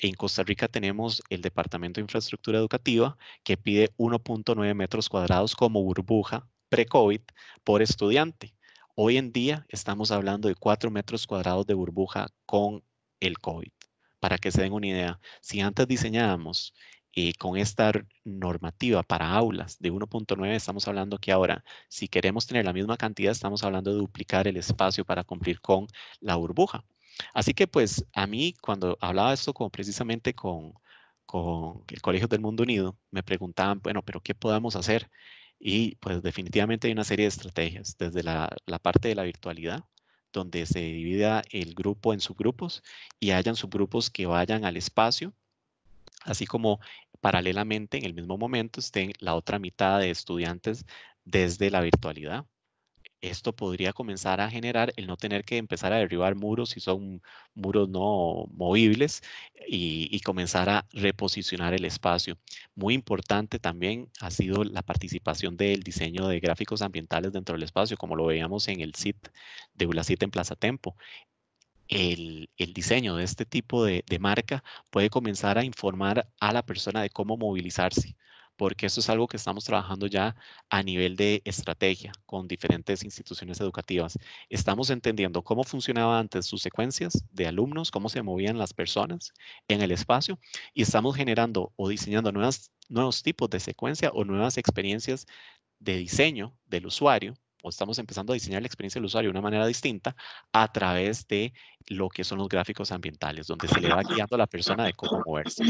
En Costa Rica tenemos el Departamento de Infraestructura Educativa que pide 1.9 metros cuadrados como burbuja pre-COVID por estudiante Hoy en día estamos hablando de 4 metros cuadrados de burbuja con el COVID. Para que se den una idea, si antes diseñábamos eh, con esta normativa para aulas de 1.9, estamos hablando que ahora, si queremos tener la misma cantidad, estamos hablando de duplicar el espacio para cumplir con la burbuja. Así que pues a mí cuando hablaba esto precisamente con, con el Colegio del Mundo Unido, me preguntaban, bueno, pero ¿qué podemos hacer? Y pues definitivamente hay una serie de estrategias, desde la, la parte de la virtualidad, donde se divida el grupo en subgrupos y hayan subgrupos que vayan al espacio, así como paralelamente en el mismo momento estén la otra mitad de estudiantes desde la virtualidad esto podría comenzar a generar el no tener que empezar a derribar muros si son muros no movibles y, comenzar a reposicionar el espacio. Muy importante también ha sido la participación del diseño de gráficos ambientales dentro del espacio, como lo veíamos en el SIT de ULACIT en Plaza Tempo. El, diseño de este tipo de, marca puede comenzar a informar a la persona de cómo movilizarse, porque eso es algo que estamos trabajando ya a nivel de estrategia con diferentes instituciones educativas. Estamos entendiendo cómo funcionaban antes sus secuencias de alumnos, cómo se movían las personas en el espacio y estamos generando o diseñando nuevos tipos de secuencia o nuevas experiencias de diseño del usuario o estamos empezando a diseñar la experiencia del usuario de una manera distinta a través de lo que son los gráficos ambientales, donde se le va guiando a la persona de cómo moverse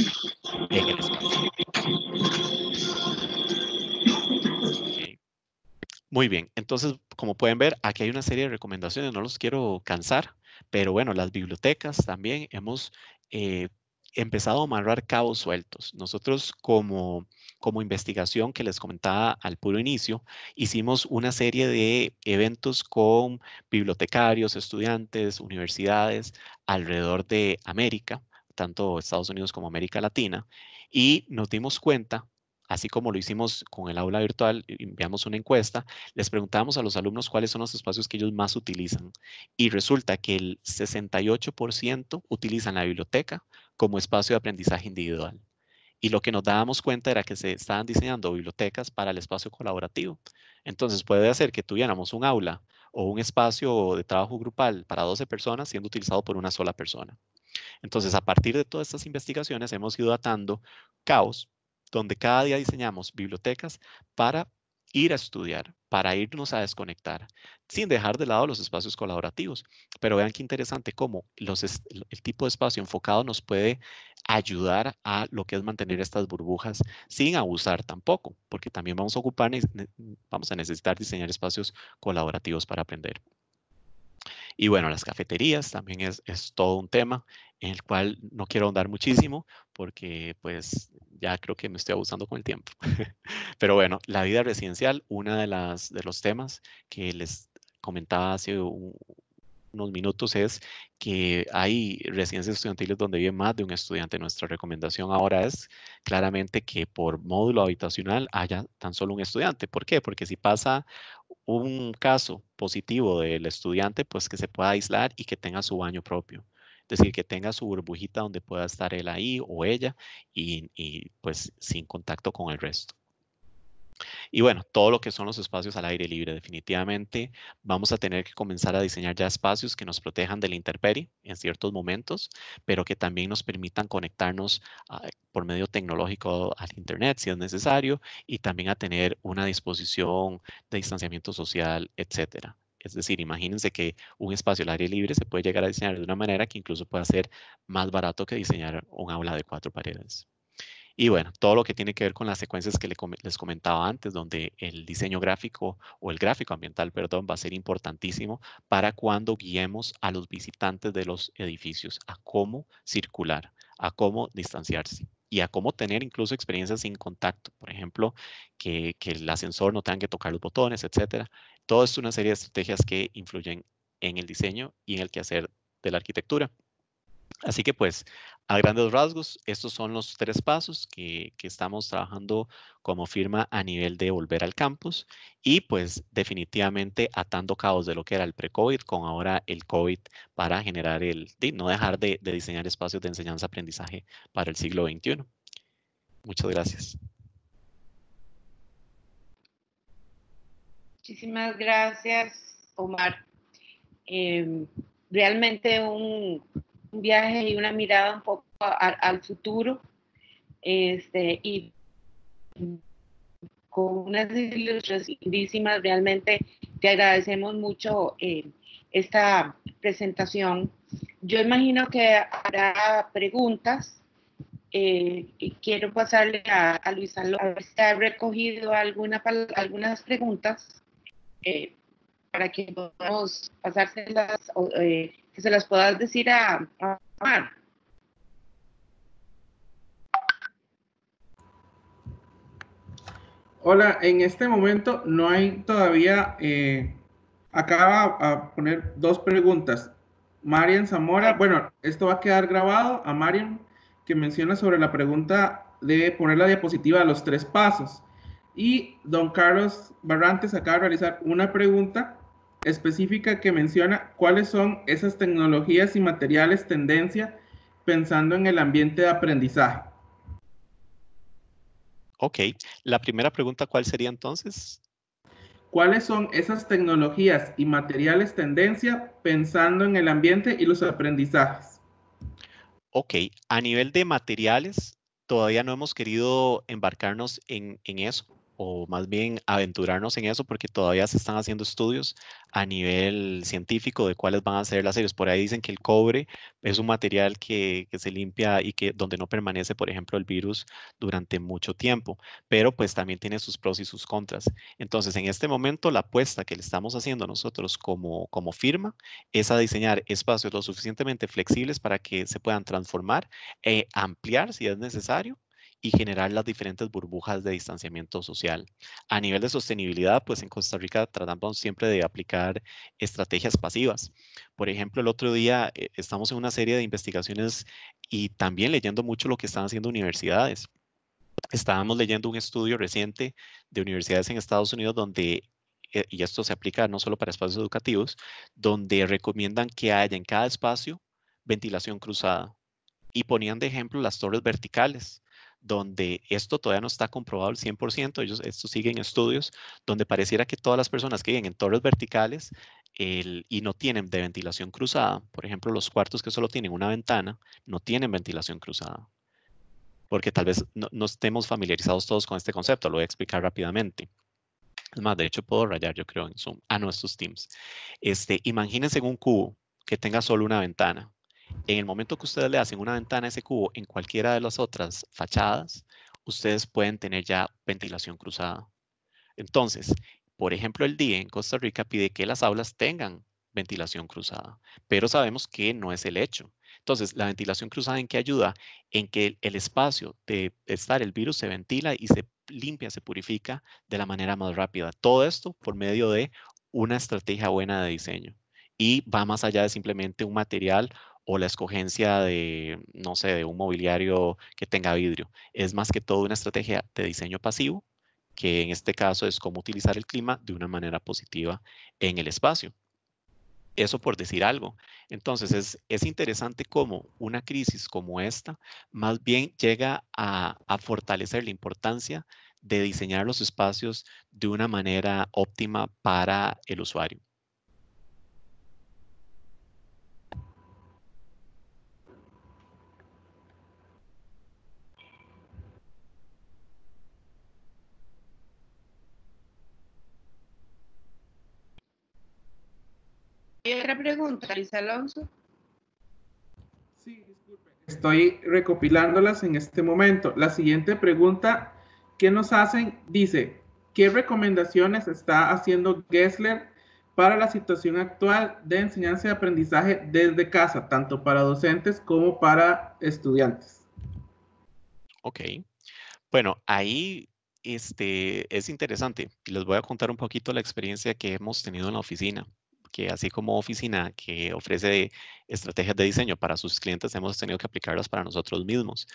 en el espacio. Muy bien, entonces, como pueden ver, aquí hay una serie de recomendaciones, no los quiero cansar, pero bueno, las bibliotecas también hemos eh, empezado a amarrar cabos sueltos. Nosotros como, como investigación que les comentaba al puro inicio, hicimos una serie de eventos con bibliotecarios, estudiantes, universidades alrededor de América, tanto Estados Unidos como América Latina, y nos dimos cuenta así como lo hicimos con el aula virtual, enviamos una encuesta, les preguntamos a los alumnos cuáles son los espacios que ellos más utilizan. Y resulta que el 68% utilizan la biblioteca como espacio de aprendizaje individual. Y lo que nos dábamos cuenta era que se estaban diseñando bibliotecas para el espacio colaborativo. Entonces puede hacer que tuviéramos un aula o un espacio de trabajo grupal para 12 personas siendo utilizado por una sola persona. Entonces, a partir de todas estas investigaciones hemos ido atando caos, donde cada día diseñamos bibliotecas para ir a estudiar, para irnos a desconectar, sin dejar de lado los espacios colaborativos. Pero vean qué interesante cómo el tipo de espacio enfocado nos puede ayudar a lo que es mantener estas burbujas sin abusar tampoco, porque también vamos a ocupar, vamos a necesitar diseñar espacios colaborativos para aprender. Y bueno, las cafeterías también es, todo un tema en el cual no quiero ahondar muchísimo porque pues ya creo que me estoy abusando con el tiempo. [LAUGHS] Pero bueno, la vida residencial, uno de, las, de los temas que les comentaba hace un, unos minutos es que hay residencias estudiantiles donde vive más de un estudiante. Nuestra recomendación ahora es claramente que por módulo habitacional haya tan solo un estudiante. ¿Por qué? Porque si pasa un caso positivo del estudiante, pues que se pueda aislar y que tenga su baño propio. Es decir, que tenga su burbujita donde pueda estar él ahí o ella y, y pues sin contacto con el resto. Y bueno, todo lo que son los espacios al aire libre, definitivamente vamos a tener que comenzar a diseñar ya espacios que nos protejan del interperi en ciertos momentos, pero que también nos permitan conectarnos ah, por medio tecnológico al Internet si es necesario y también a tener una disposición de distanciamiento social, etcétera. Es decir, imagínense que un espacio al aire libre se puede llegar a diseñar de una manera que incluso pueda ser más barato que diseñar un aula de cuatro paredes. Y bueno, todo lo que tiene que ver con las secuencias que les comentaba antes, donde el diseño gráfico o el gráfico ambiental, perdón, va a ser importantísimo para cuando guiemos a los visitantes de los edificios a cómo circular, a cómo distanciarse y a cómo tener incluso experiencias sin contacto, por ejemplo, que, el ascensor no tenga que tocar los botones, etcétera. Todo es una serie de estrategias que influyen en el diseño y en el quehacer de la arquitectura. Así que pues, a grandes rasgos, estos son los tres pasos que, estamos trabajando como firma a nivel de volver al campus y pues definitivamente atando caos de lo que era el pre-COVID con ahora el COVID para generar el, no dejar de, diseñar espacios de enseñanza-aprendizaje para el siglo XXI. Muchas gracias. Muchísimas gracias, Omar. Em, realmente un, un viaje y una mirada un poco al futuro este, y con unas ilustraciones lindísimas. Realmente te agradecemos mucho eh, esta presentación. Yo imagino que habrá preguntas. Eh, y quiero pasarle a, Luis Alonso recogido alguna, algunas preguntas eh, para que podamos pasárselas que se las puedas decir a, Hola, en este momento no hay todavía, eh, acaba a poner dos preguntas. Marian Zamora, bueno, esto va a quedar grabado a Marian que menciona sobre la pregunta de poner la diapositiva a los tres pasos. Y don Carlos Barrantes acaba de realizar una pregunta específica que menciona cuáles son esas tecnologías y materiales tendencia pensando en el ambiente de aprendizaje. Ok, la primera pregunta, ¿cuál sería entonces? ¿Cuáles son esas tecnologías y materiales tendencia pensando en el ambiente y los aprendizajes? Ok, a nivel de materiales, todavía no hemos querido embarcarnos en, en eso o más bien aventurarnos en eso porque todavía se están haciendo estudios a nivel científico de cuáles van a ser las series. Por ahí dicen que el cobre es un material que, se limpia y que donde no permanece, por ejemplo, el virus durante mucho tiempo, pero pues también tiene sus pros y sus contras. Entonces, en este momento, la apuesta que le estamos haciendo nosotros como, como firma es a diseñar espacios lo suficientemente flexibles para que se puedan transformar e ampliar si es necesario y generar las diferentes burbujas de distanciamiento social. A nivel de sostenibilidad, pues en Costa Rica tratamos siempre de aplicar estrategias pasivas. Por ejemplo, el otro día eh, estamos en una serie de investigaciones y también leyendo mucho lo que están haciendo universidades. Estábamos leyendo un estudio reciente de universidades en Estados Unidos donde eh, y esto se aplica no solo para espacios educativos, donde recomiendan que haya en cada espacio ventilación cruzada y ponían de ejemplo las torres verticales donde esto todavía no está comprobado al 100%, ellos, esto en estudios, donde pareciera que todas las personas que viven en torres verticales y no tienen de ventilación cruzada, por ejemplo, los cuartos que solo tienen una ventana, no tienen ventilación cruzada, porque tal vez no, estemos familiarizados todos con este concepto, lo voy a explicar rápidamente. Es más, de hecho puedo rayar, yo creo, en Zoom. a nuestros Teams. Este, imagínense un cubo que tenga solo una ventana. En el momento que ustedes le hacen una ventana a ese cubo en cualquiera de las otras fachadas, ustedes pueden tener ya ventilación cruzada. Entonces, por ejemplo, el día e en Costa Rica pide que las aulas tengan ventilación cruzada, pero sabemos que no es el hecho. Entonces, la ventilación cruzada en qué ayuda? En que el espacio de estar el virus se ventila y se limpia, se purifica de la manera más rápida. Todo esto por medio de una estrategia buena de diseño. Y va más allá de simplemente un material o la escogencia de, no sé, de un mobiliario que tenga vidrio. Es más que todo una estrategia de diseño pasivo, que en este caso es cómo utilizar el clima de una manera positiva en el espacio. Eso por decir algo. Entonces es, interesante cómo una crisis como esta más bien llega a fortalecer la importancia de diseñar los espacios de una manera óptima para el usuario. otra pregunta, Luis Alonso? Sí, disculpe. Estoy recopilándolas en este momento. La siguiente pregunta que nos hacen dice, ¿qué recomendaciones está haciendo Gessler para la situación actual de enseñanza y aprendizaje desde casa, tanto para docentes como para estudiantes? Ok. Bueno, ahí este, es interesante. y Les voy a contar un poquito la experiencia que hemos tenido en la oficina que así como Oficina, que ofrece estrategias de diseño para sus clientes, hemos tenido que aplicarlas para nosotros mismos.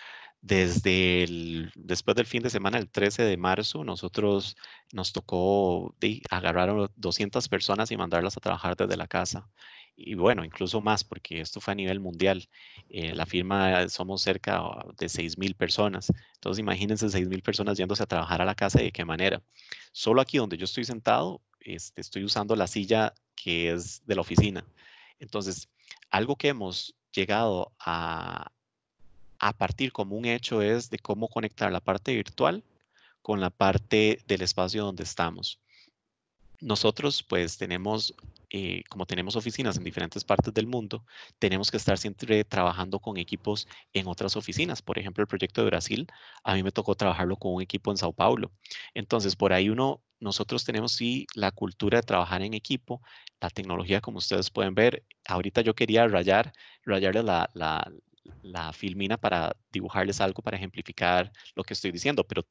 Desde el, después del fin de semana, el 13 de marzo, nosotros nos tocó de, agarrar a 200 personas y mandarlas a trabajar desde la casa. Y bueno, incluso más, porque esto fue a nivel mundial. Eh, la firma eh, somos cerca ah, de 6.000 personas. Entonces imagínense 6.000 personas yéndose a trabajar a la casa y de qué manera. Solo aquí donde yo estoy sentado, este, estoy usando la silla que es de la oficina. Entonces, algo que hemos llegado a, a partir como un hecho es de cómo conectar la parte virtual con la parte del espacio donde estamos. Nosotros pues tenemos eh, como tenemos oficinas en diferentes partes del mundo, tenemos que estar siempre trabajando con equipos en otras oficinas. Por ejemplo, el proyecto de Brasil, a mí me tocó trabajarlo con un equipo en Sao Paulo. Entonces, por ahí uno, nosotros tenemos sí la cultura de trabajar en equipo, la tecnología, como ustedes pueden ver. Ahorita yo quería rayar, rayarle la, la la filmina para dibujarles algo para ejemplificar lo que estoy diciendo, pero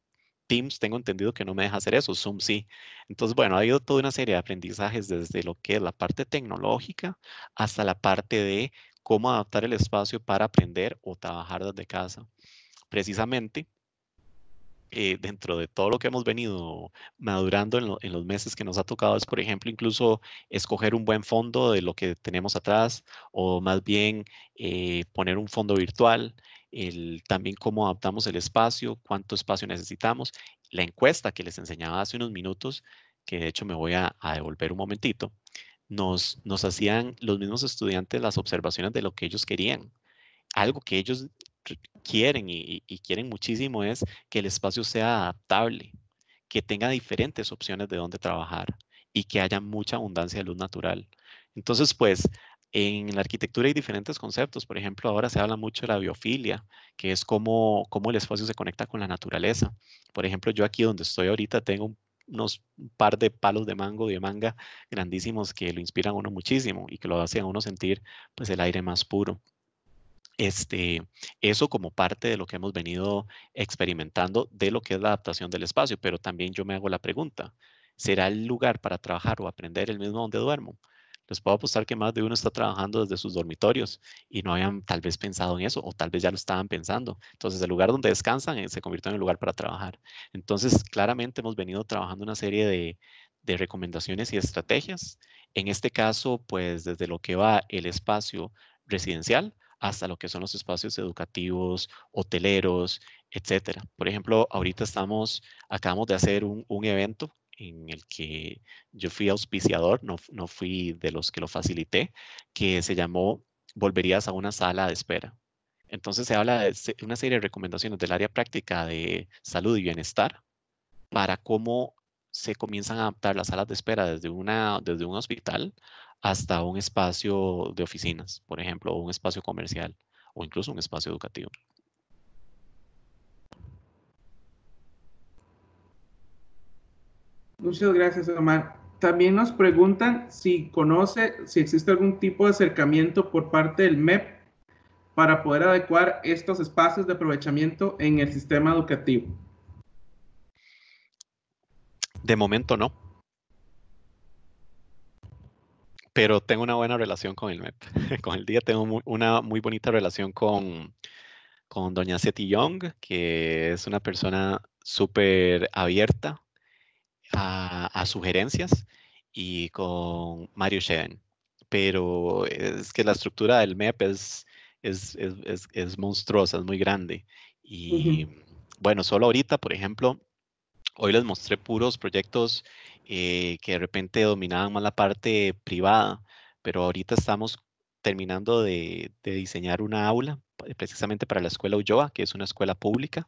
Teams tengo entendido que no me deja hacer eso, Zoom sí. Entonces, bueno, ha habido toda una serie de aprendizajes desde lo que es la parte tecnológica hasta la parte de cómo adaptar el espacio para aprender o trabajar desde casa. Precisamente, eh, dentro de todo lo que hemos venido madurando en, los meses que nos ha tocado es, por ejemplo, incluso escoger un buen fondo de lo que tenemos atrás o más bien eh, poner un fondo virtual, también cómo adaptamos el espacio, cuánto espacio necesitamos. La encuesta que les enseñaba hace unos minutos, que de hecho me voy a, devolver un momentito, nos, hacían los mismos estudiantes las observaciones de lo que ellos querían. Algo que ellos quieren y, y, quieren muchísimo es que el espacio sea adaptable, que tenga diferentes opciones de dónde trabajar y que haya mucha abundancia de luz natural. Entonces, pues, en la arquitectura hay diferentes conceptos, por ejemplo, ahora se habla mucho de la biofilia, que es cómo, cómo el espacio se conecta con la naturaleza. Por ejemplo, yo aquí donde estoy ahorita tengo un par de palos de mango, de manga grandísimos que lo inspiran a uno muchísimo y que lo hacen a uno sentir pues el aire más puro. Este, eso como parte de lo que hemos venido experimentando de lo que es la adaptación del espacio, pero también yo me hago la pregunta, ¿será el lugar para trabajar o aprender el mismo donde duermo? les puedo apostar que más de uno está trabajando desde sus dormitorios y no habían tal vez pensado en eso o tal vez ya lo estaban pensando. Entonces el lugar donde descansan eh, se convirtió en el lugar para trabajar. Entonces claramente hemos venido trabajando una serie de, recomendaciones y estrategias. En este caso, pues desde lo que va el espacio residencial hasta lo que son los espacios educativos, hoteleros, etcétera. Por ejemplo, ahorita estamos, acabamos de hacer un, un evento en el que yo fui auspiciador, no, fui de los que lo facilité, que se llamó Volverías a una sala de espera. Entonces se habla de una serie de recomendaciones del área práctica de salud y bienestar para cómo se comienzan a adaptar las salas de espera desde, desde un hospital hasta un espacio de oficinas, por ejemplo, un espacio comercial o incluso un espacio educativo. Muchas gracias, Omar. También nos preguntan si conoce, si existe algún tipo de acercamiento por parte del MEP para poder adecuar estos espacios de aprovechamiento en el sistema educativo. De momento no. Pero tengo una buena relación con el MEP. [LAUGHS] Con el día tengo una muy bonita relación con, con doña Seti Young, que es una persona súper abierta a, sugerencias y con Mario Shen. Pero es que la estructura del MEP es, es, es, es monstruosa, es muy grande. Y bueno, solo ahorita, por ejemplo, hoy les mostré puros proyectos eh, que de repente dominaban más la parte privada, pero ahorita estamos terminando de, de diseñar una aula eh, precisamente para la escuela Ulloa, que es una escuela pública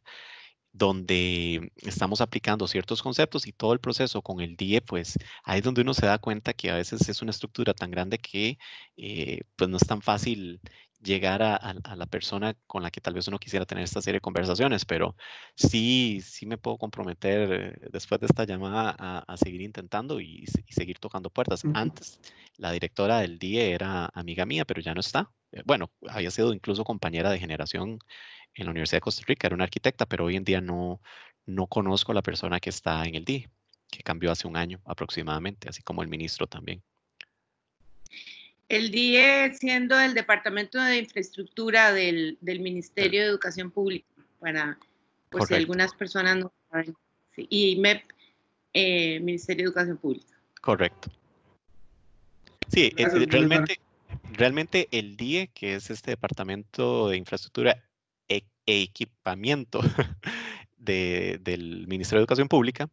donde estamos aplicando ciertos conceptos y todo el proceso con el DIE, pues ahí es donde uno se da cuenta que a veces es una estructura tan grande que eh, pues no es tan fácil llegar a, la persona con la que tal vez uno quisiera tener esta serie de conversaciones, pero sí, sí me puedo comprometer eh, después de esta llamada a, seguir intentando y, seguir tocando puertas. Antes, la directora del DIE era amiga mía, pero ya no está. Eh, bueno, había sido incluso compañera de generación en la Universidad de Costa Rica, era una arquitecta, pero hoy en día no, no conozco a la persona que está en el DIE, que cambió hace un año aproximadamente, así como el ministro también. El DIE siendo el Departamento de Infraestructura del, Ministerio de Educación Pública, para por pues, si algunas personas no y MEP, eh, Ministerio de Educación Pública. Correcto. Sí, eh, realmente, realmente el DIE, que es este Departamento de Infraestructura e, e Equipamiento [LAUGHS] del Ministerio de Educación Pública,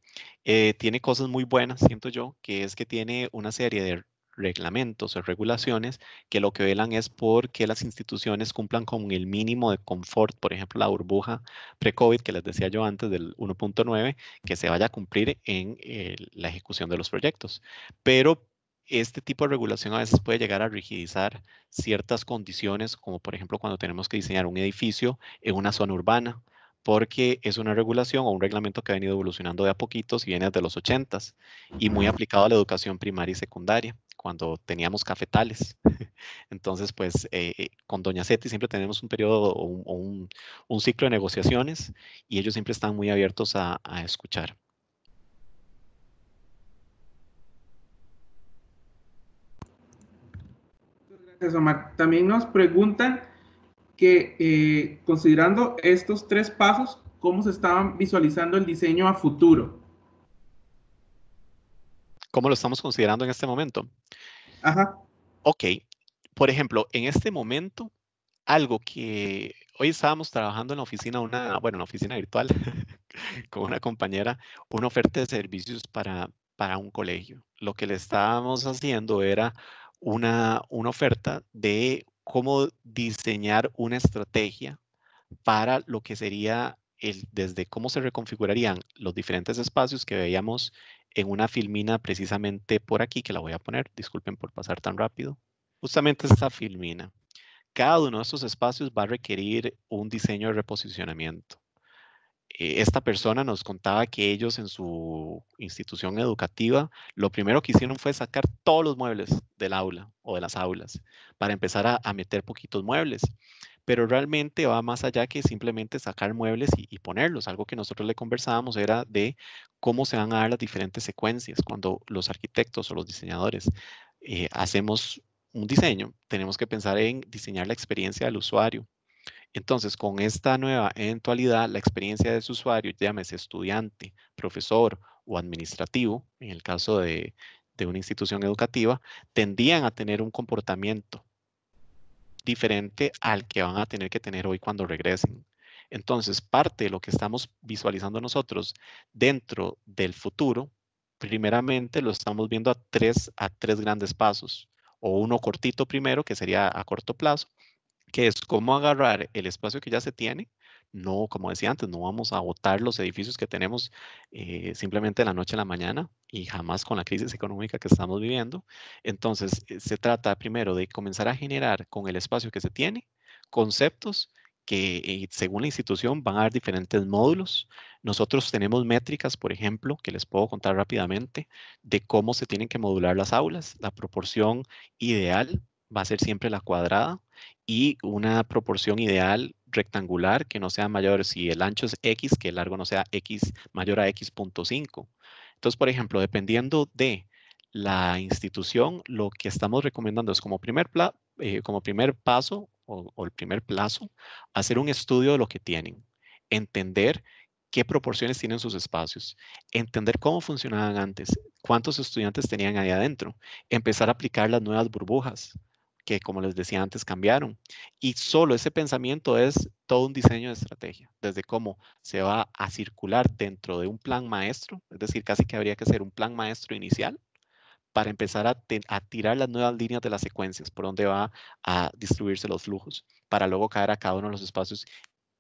eh, tiene cosas muy buenas, siento yo, que es que tiene una serie de reglamentos o regulaciones que lo que velan es por que las instituciones cumplan con el mínimo de confort, por ejemplo, la burbuja pre-COVID que les decía yo antes del 1.9, que se vaya a cumplir en eh, la ejecución de los proyectos. Pero este tipo de regulación a veces puede llegar a rigidizar ciertas condiciones, como por ejemplo cuando tenemos que diseñar un edificio en una zona urbana, porque es una regulación o un reglamento que ha venido evolucionando de a poquitos y viene desde los 80s y muy aplicado a la educación primaria y secundaria cuando teníamos cafetales. [LAUGHS] Entonces, pues eh, eh, con Doña Seti siempre tenemos un periodo o un, ciclo de negociaciones y ellos siempre están muy abiertos a, escuchar. Gracias, Omar. También nos preguntan que eh, considerando estos tres pasos, ¿cómo se estaban visualizando el diseño a futuro? cómo lo estamos considerando en este momento. Ajá. Ok, por ejemplo, en este momento, algo que hoy estábamos trabajando en la oficina, una, bueno, en oficina virtual, [LAUGHS] con una compañera, una oferta de servicios para, para un colegio. Lo que le estábamos haciendo era una, una oferta de cómo diseñar una estrategia para lo que sería el, desde cómo se reconfigurarían los diferentes espacios que veíamos en una filmina precisamente por aquí, que la voy a poner, disculpen por pasar tan rápido, justamente esta filmina. Cada uno de estos espacios va a requerir un diseño de reposicionamiento. Eh, esta persona nos contaba que ellos en su institución educativa lo primero que hicieron fue sacar todos los muebles del aula o de las aulas para empezar a, meter poquitos muebles. Pero realmente va más allá que simplemente sacar muebles y, ponerlos. Algo que nosotros le conversábamos era de cómo se van a dar las diferentes secuencias cuando los arquitectos o los diseñadores eh, hacemos un diseño. Tenemos que pensar en diseñar la experiencia del usuario, entonces, con esta nueva eventualidad, la experiencia de su usuario, llámese estudiante, profesor o administrativo, en el caso de, una institución educativa, tendían a tener un comportamiento diferente al que van a tener que tener hoy cuando regresen. Entonces, parte de lo que estamos visualizando nosotros dentro del futuro, primeramente lo estamos viendo a tres, a tres grandes pasos, o uno cortito primero, que sería a corto plazo, que es cómo agarrar el espacio que ya se tiene. No, como decía antes, no vamos a agotar los edificios que tenemos eh, simplemente de la noche a la mañana y jamás con la crisis económica que estamos viviendo. Entonces, eh, se trata primero de comenzar a generar con el espacio que se tiene conceptos que eh, según la institución van a dar diferentes módulos. Nosotros tenemos métricas, por ejemplo, que les puedo contar rápidamente, de cómo se tienen que modular las aulas, la proporción ideal va a ser siempre la cuadrada y una proporción ideal rectangular que no sea mayor, si el ancho es X, que el largo no sea X mayor a X.5. Entonces, por ejemplo, dependiendo de la institución, lo que estamos recomendando es como primer, eh, como primer paso o el primer plazo, hacer un estudio de lo que tienen, entender qué proporciones tienen sus espacios, entender cómo funcionaban antes, cuántos estudiantes tenían ahí adentro, empezar a aplicar las nuevas burbujas, que como les decía antes cambiaron. Y solo ese pensamiento es todo un diseño de estrategia, desde cómo se va a circular dentro de un plan maestro, es decir, casi que habría que hacer un plan maestro inicial para empezar a, tirar las nuevas líneas de las secuencias, por donde va a distribuirse los flujos, para luego caer a cada uno de los espacios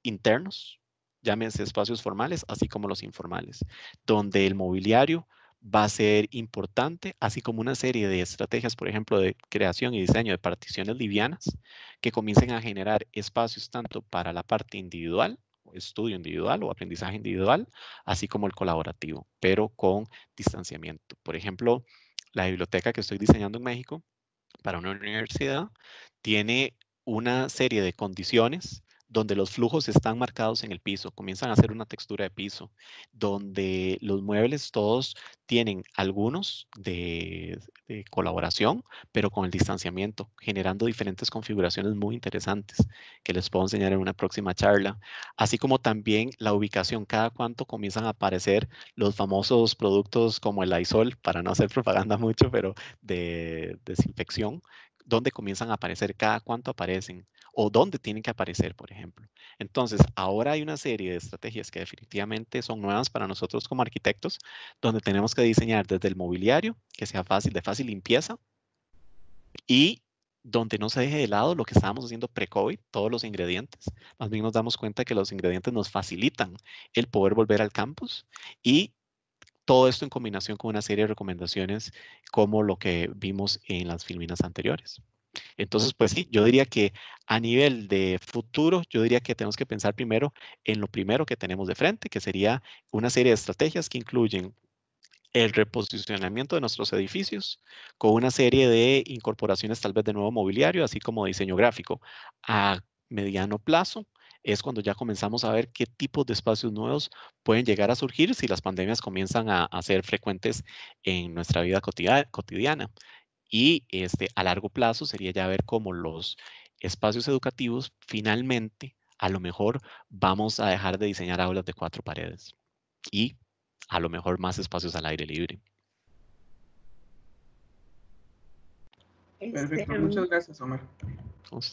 internos, llámense espacios formales, así como los informales, donde el mobiliario va a ser importante, así como una serie de estrategias, por ejemplo, de creación y diseño de particiones livianas que comiencen a generar espacios tanto para la parte individual, estudio individual o aprendizaje individual, así como el colaborativo, pero con distanciamiento. Por ejemplo, la biblioteca que estoy diseñando en México para una universidad tiene una serie de condiciones donde los flujos están marcados en el piso, comienzan a hacer una textura de piso, donde los muebles todos tienen algunos de, colaboración, pero con el distanciamiento, generando diferentes configuraciones muy interesantes que les puedo enseñar en una próxima charla, así como también la ubicación, cada cuánto comienzan a aparecer los famosos productos como el Isol, para no hacer [LAUGHS] propaganda mucho, pero de desinfección, donde comienzan a aparecer, cada cuánto aparecen, o dónde tienen que aparecer, por ejemplo. Entonces, ahora hay una serie de estrategias que definitivamente son nuevas para nosotros como arquitectos, donde tenemos que diseñar desde el mobiliario, que sea fácil, de fácil limpieza, y donde no se deje de lado lo que estábamos haciendo pre-COVID, todos los ingredientes. Más bien nos damos cuenta que los ingredientes nos facilitan el poder volver al campus y todo esto en combinación con una serie de recomendaciones como lo que vimos en las filminas anteriores. Entonces, pues sí, yo diría que a nivel de futuro, yo diría que tenemos que pensar primero en lo primero que tenemos de frente, que sería una serie de estrategias que incluyen el reposicionamiento de nuestros edificios con una serie de incorporaciones tal vez de nuevo mobiliario, así como diseño gráfico. A mediano plazo es cuando ya comenzamos a ver qué tipos de espacios nuevos pueden llegar a surgir si las pandemias comienzan a, ser frecuentes en nuestra vida cotidiana. Y este, a largo plazo sería ya ver cómo los espacios educativos finalmente, a lo mejor vamos a dejar de diseñar aulas de cuatro paredes y a lo mejor más espacios al aire libre. Perfecto, este, muchas mm, gracias, Omar.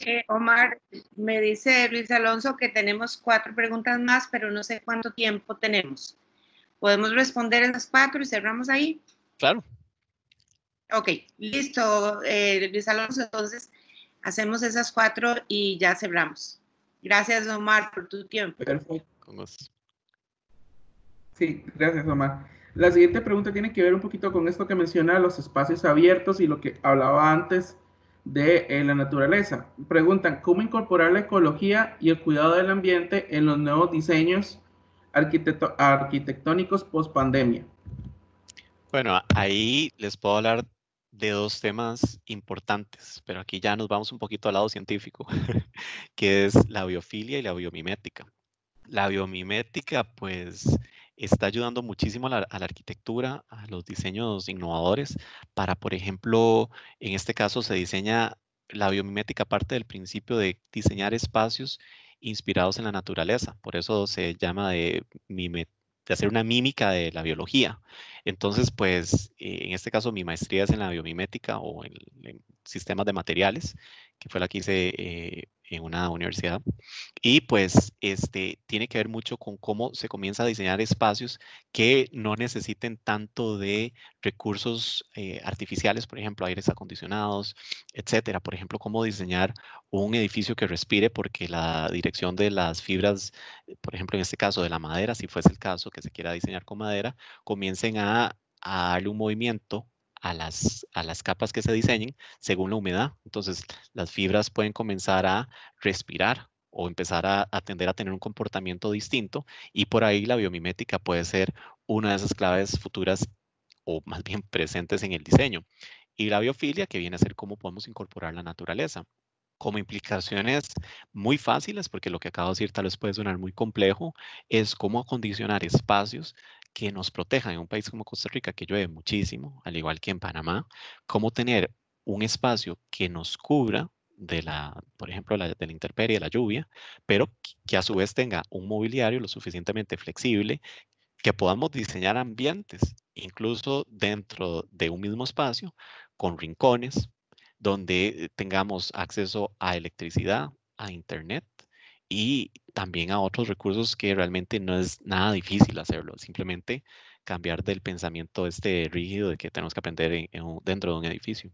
Eh, Omar, me dice Luis Alonso que tenemos cuatro preguntas más, pero no sé cuánto tiempo tenemos. ¿Podemos responder las cuatro y cerramos ahí? Claro, Ok, listo, eh, Luis Alonso. Entonces, hacemos esas cuatro y ya cerramos. Gracias, Omar, por tu tiempo. Perfecto. Sí, gracias, Omar. La siguiente pregunta tiene que ver un poquito con esto que menciona los espacios abiertos y lo que hablaba antes de eh, la naturaleza. Preguntan, ¿cómo incorporar la ecología y el cuidado del ambiente en los nuevos diseños arquitectónicos post pandemia? Bueno, ahí les puedo hablar de dos temas importantes, pero aquí ya nos vamos un poquito al lado científico, [LAUGHS] que es la biofilia y la biomimética. La biomimética, pues, está ayudando muchísimo a la, arquitectura, a los diseños innovadores, para, por ejemplo, en este caso se diseña la biomimética parte del principio de diseñar espacios inspirados en la naturaleza, por eso se llama de mimet hacer una mímica de la biología. Entonces, pues, eh, en este caso mi maestría es en la biomimética o en sistemas de materiales, que fue la que hice eh, en una universidad. Y pues este, tiene que ver mucho con cómo se comienza a diseñar espacios que no necesiten tanto de recursos eh, artificiales, por ejemplo, aires acondicionados, etcétera. Por ejemplo, cómo diseñar un edificio que respire porque la dirección de las fibras, por ejemplo, en este caso de la madera, si fuese el caso que se quiera diseñar con madera, comiencen a, a darle un movimiento a las, a las capas que se diseñen según la humedad. Entonces, las fibras pueden comenzar a respirar o empezar a, atender tender a tener un comportamiento distinto y por ahí la biomimética puede ser una de esas claves futuras o más bien presentes en el diseño. Y la biofilia que viene a ser cómo podemos incorporar la naturaleza como implicaciones muy fáciles, porque lo que acabo de decir tal vez puede sonar muy complejo, es cómo acondicionar espacios que nos proteja en un país como Costa Rica, que llueve muchísimo, al igual que en Panamá, cómo tener un espacio que nos cubra de la, por ejemplo, la, de la intemperie, de la lluvia, pero que a su vez tenga un mobiliario lo suficientemente flexible que podamos diseñar ambientes, incluso dentro de un mismo espacio, con rincones, donde eh, tengamos acceso a electricidad, a internet, y también a otros recursos que realmente no es nada difícil hacerlo, simplemente cambiar del pensamiento este rígido de que tenemos que aprender dentro de un edificio.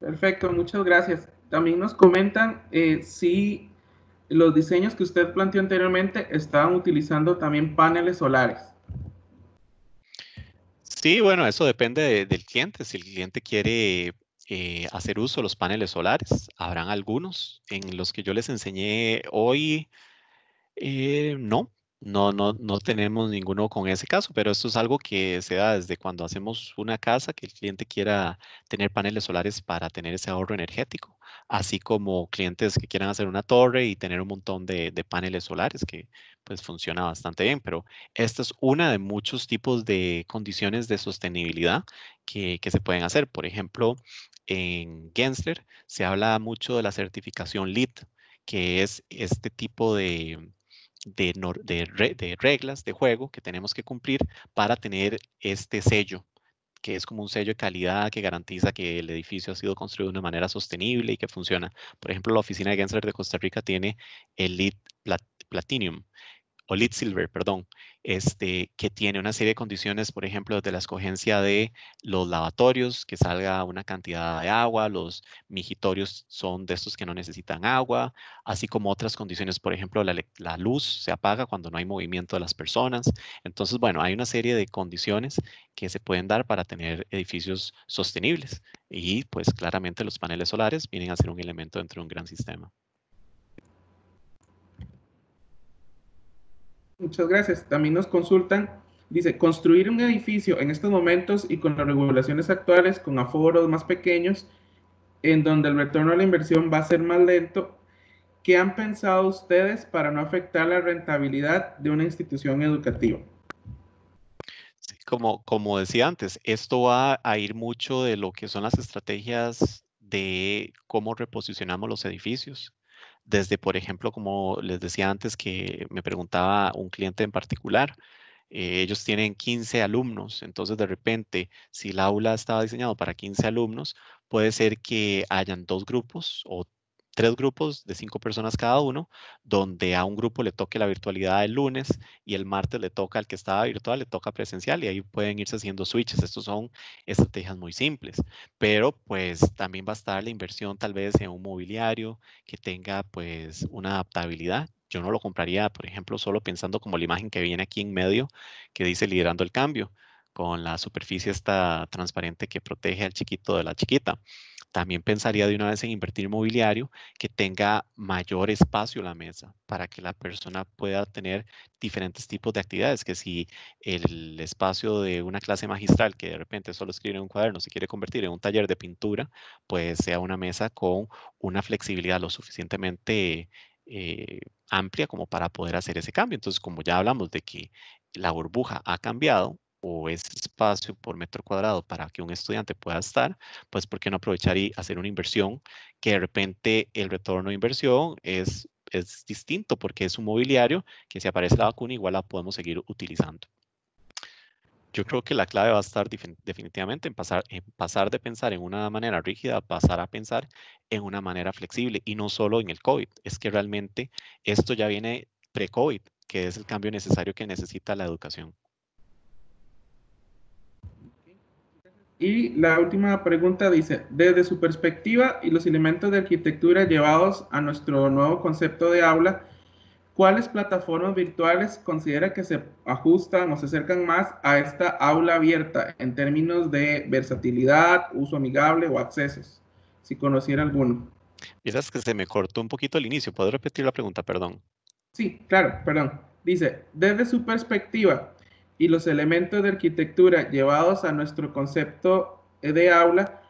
Perfecto, muchas gracias. También nos comentan eh, si los diseños que usted planteó anteriormente estaban utilizando también paneles solares. Sí, bueno, eso depende del cliente. Si el cliente quiere eh, hacer uso de los paneles solares. Habrán algunos en los que yo les enseñé hoy. Eh, no, no, no, no tenemos ninguno con ese caso, pero esto es algo que se da desde cuando hacemos una casa, que el cliente quiera tener paneles solares para tener ese ahorro energético, así como clientes que quieran hacer una torre y tener un montón de, paneles solares, que pues funciona bastante bien, pero esta es una de muchos tipos de condiciones de sostenibilidad que, que se pueden hacer. Por ejemplo, en Gensler se habla mucho de la certificación LEED, que es este tipo de, de, reglas de juego que tenemos que cumplir para tener este sello, que es como un sello de calidad que garantiza que el edificio ha sido construido de una manera sostenible y que funciona. Por ejemplo, la oficina de Gensler de Costa Rica tiene el LEED Platinum, o lead silver, perdón, este, que tiene una serie de condiciones, por ejemplo, de la escogencia de los lavatorios, que salga una cantidad de agua, los mijitorios son de estos que no necesitan agua, así como otras condiciones, por ejemplo, la, la luz se apaga cuando no hay movimiento de las personas. Entonces, bueno, hay una serie de condiciones que se pueden dar para tener edificios sostenibles y pues claramente los paneles solares vienen a ser un elemento dentro de un gran sistema. Muchas gracias. También nos consultan, dice, construir un edificio en estos momentos y con las regulaciones actuales, con aforos más pequeños, en donde el retorno a la inversión va a ser más lento, ¿qué han pensado ustedes para no afectar la rentabilidad de una institución educativa? como, como decía antes, esto va a ir mucho de lo que son las estrategias de cómo reposicionamos los edificios, desde, por ejemplo, como les decía antes que me preguntaba un cliente en particular, eh, ellos tienen 15 alumnos, entonces de repente, si el aula estaba diseñado para 15 alumnos, puede ser que hayan dos grupos o tres grupos de cinco personas cada uno, donde a un grupo le toque la virtualidad el lunes y el martes le toca al que estaba virtual, le toca presencial y ahí pueden irse haciendo switches. Estos son estrategias muy simples, pero pues también va a estar la inversión tal vez en un mobiliario que tenga pues una adaptabilidad yo no lo compraría, por ejemplo, solo pensando como la imagen que viene aquí en medio, que dice liderando el cambio, con la superficie esta transparente que protege al chiquito de la chiquita. También pensaría de una vez en invertir mobiliario que tenga mayor espacio la mesa para que la persona pueda tener diferentes tipos de actividades, que si el espacio de una clase magistral que de repente solo escribe en un cuaderno se quiere convertir en un taller de pintura, pues sea una mesa con una flexibilidad lo suficientemente eh, amplia como para poder hacer ese cambio. Entonces, como ya hablamos de que la burbuja ha cambiado, o ese espacio por metro cuadrado para que un estudiante pueda estar, pues ¿por qué no aprovechar y hacer una inversión que de repente el retorno de inversión es, es distinto porque es un mobiliario que si aparece la vacuna igual la podemos seguir utilizando. Yo creo que la clave va a estar definitivamente en pasar, de pensar en una manera rígida pasar a pensar en una manera flexible y no solo en el COVID. Es que realmente esto ya viene pre-COVID, que es el cambio necesario que necesita la educación. Y la última pregunta dice, desde su perspectiva y los elementos de arquitectura llevados a nuestro nuevo concepto de aula, ¿cuáles plataformas virtuales considera que se ajustan o se acercan más a esta aula abierta en términos de versatilidad, uso amigable o accesos? Si conociera alguno. Piensas que se me cortó un poquito el inicio. ¿Puedo repetir la pregunta? Perdón. Sí, claro, perdón. Dice, desde su perspectiva y los elementos de arquitectura llevados a nuestro concepto de aula,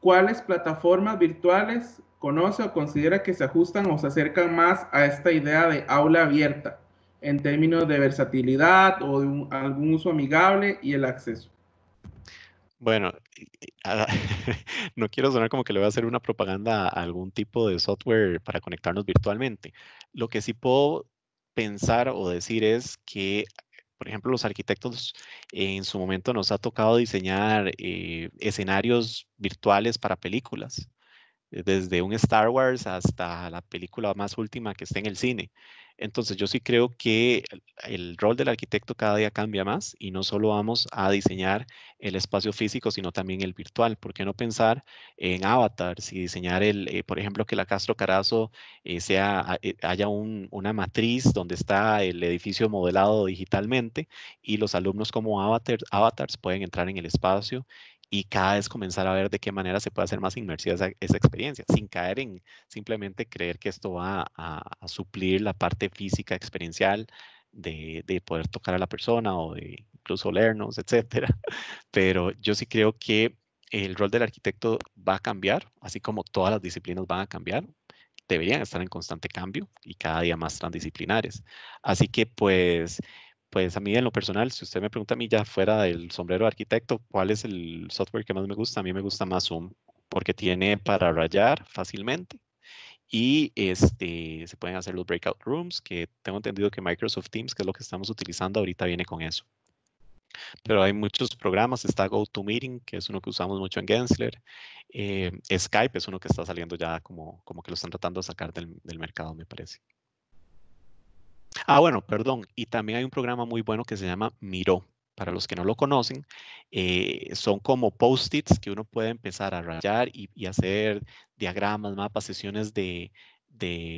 ¿cuáles plataformas virtuales conoce o considera que se ajustan o se acercan más a esta idea de aula abierta en términos de versatilidad o de algún uso amigable y el acceso? Bueno, [LAUGHS] no quiero sonar como que le voy a hacer una propaganda a algún tipo de software para conectarnos virtualmente. Lo que sí puedo pensar o decir es que por ejemplo, los arquitectos en su momento nos ha tocado diseñar eh, escenarios virtuales para películas. Eh, desde un Star Wars hasta la película más última que esté en el cine. Entonces yo sí creo que el rol del arquitecto cada día cambia más y no solo vamos a diseñar el espacio físico, sino también el virtual. ¿Por qué no pensar en avatars y diseñar, el, eh, por ejemplo, que la Castro Carazo eh, sea, haya una matriz donde está el edificio modelado digitalmente y los alumnos como avatar, avatars pueden entrar en el espacio y cada vez comenzar a ver de qué manera se puede hacer más inmersiva esa, experiencia, sin caer en simplemente creer que esto va a, suplir la parte física experiencial de, poder tocar a la persona o de incluso olernos, etcétera. [LAUGHS] Pero yo sí creo que el rol del arquitecto va a cambiar, así como todas las disciplinas van a cambiar, deberían estar en constante cambio y cada día más transdisciplinares. Así que pues pues a mí en lo personal, si usted me pregunta a mí ya fuera del sombrero arquitecto, ¿cuál es el software que más me gusta? A mí me gusta más Zoom porque tiene para rayar fácilmente y este, se pueden hacer los breakout rooms, que tengo entendido que Microsoft Teams, que es lo que estamos utilizando ahorita, viene con eso. Pero hay muchos programas, está GoToMeeting, que es uno que usamos mucho en Gensler, eh, Skype es uno que está saliendo ya como, como que lo están tratando de sacar del mercado, me parece. Ah, bueno, perdón. Y también hay un programa muy bueno que se llama Miro. Para los que no lo conocen, eh, son como post-its que uno puede empezar a rayar y, hacer diagramas, mapas, sesiones de,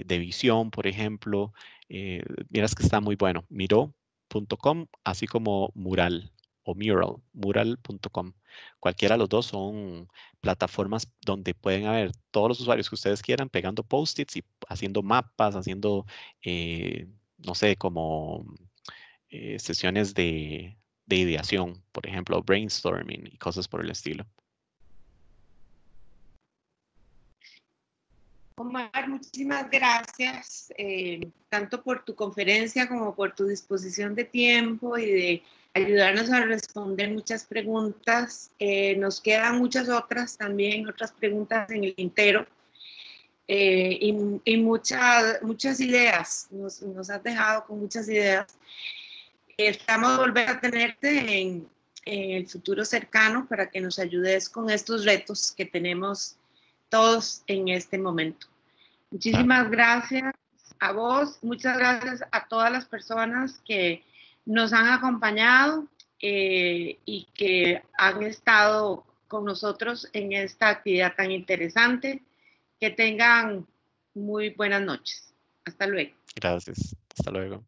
visión, por ejemplo. Mira, eh, miras que está muy bueno. Miro.com, así como Mural o Mural, mural.com. Cualquiera de los dos son plataformas donde pueden haber todos los usuarios que ustedes quieran pegando post-its y haciendo mapas, haciendo eh, no sé, como eh, sesiones de, ideación, por ejemplo, brainstorming y cosas por el estilo. Omar, muchísimas gracias, eh, tanto por tu conferencia como por tu disposición de tiempo y de ayudarnos a responder muchas preguntas. Eh, nos quedan muchas otras también, otras preguntas en el entero. Eh, y, muchas, muchas ideas, nos, has dejado con muchas ideas. Estamos volver a tenerte en, el futuro cercano para que nos ayudes con estos retos que tenemos todos en este momento. Muchísimas gracias a vos, muchas gracias a todas las personas que nos han acompañado eh, y que han estado con nosotros en esta actividad tan interesante. Que tengan muy buenas noches. Hasta luego. Gracias. Hasta luego.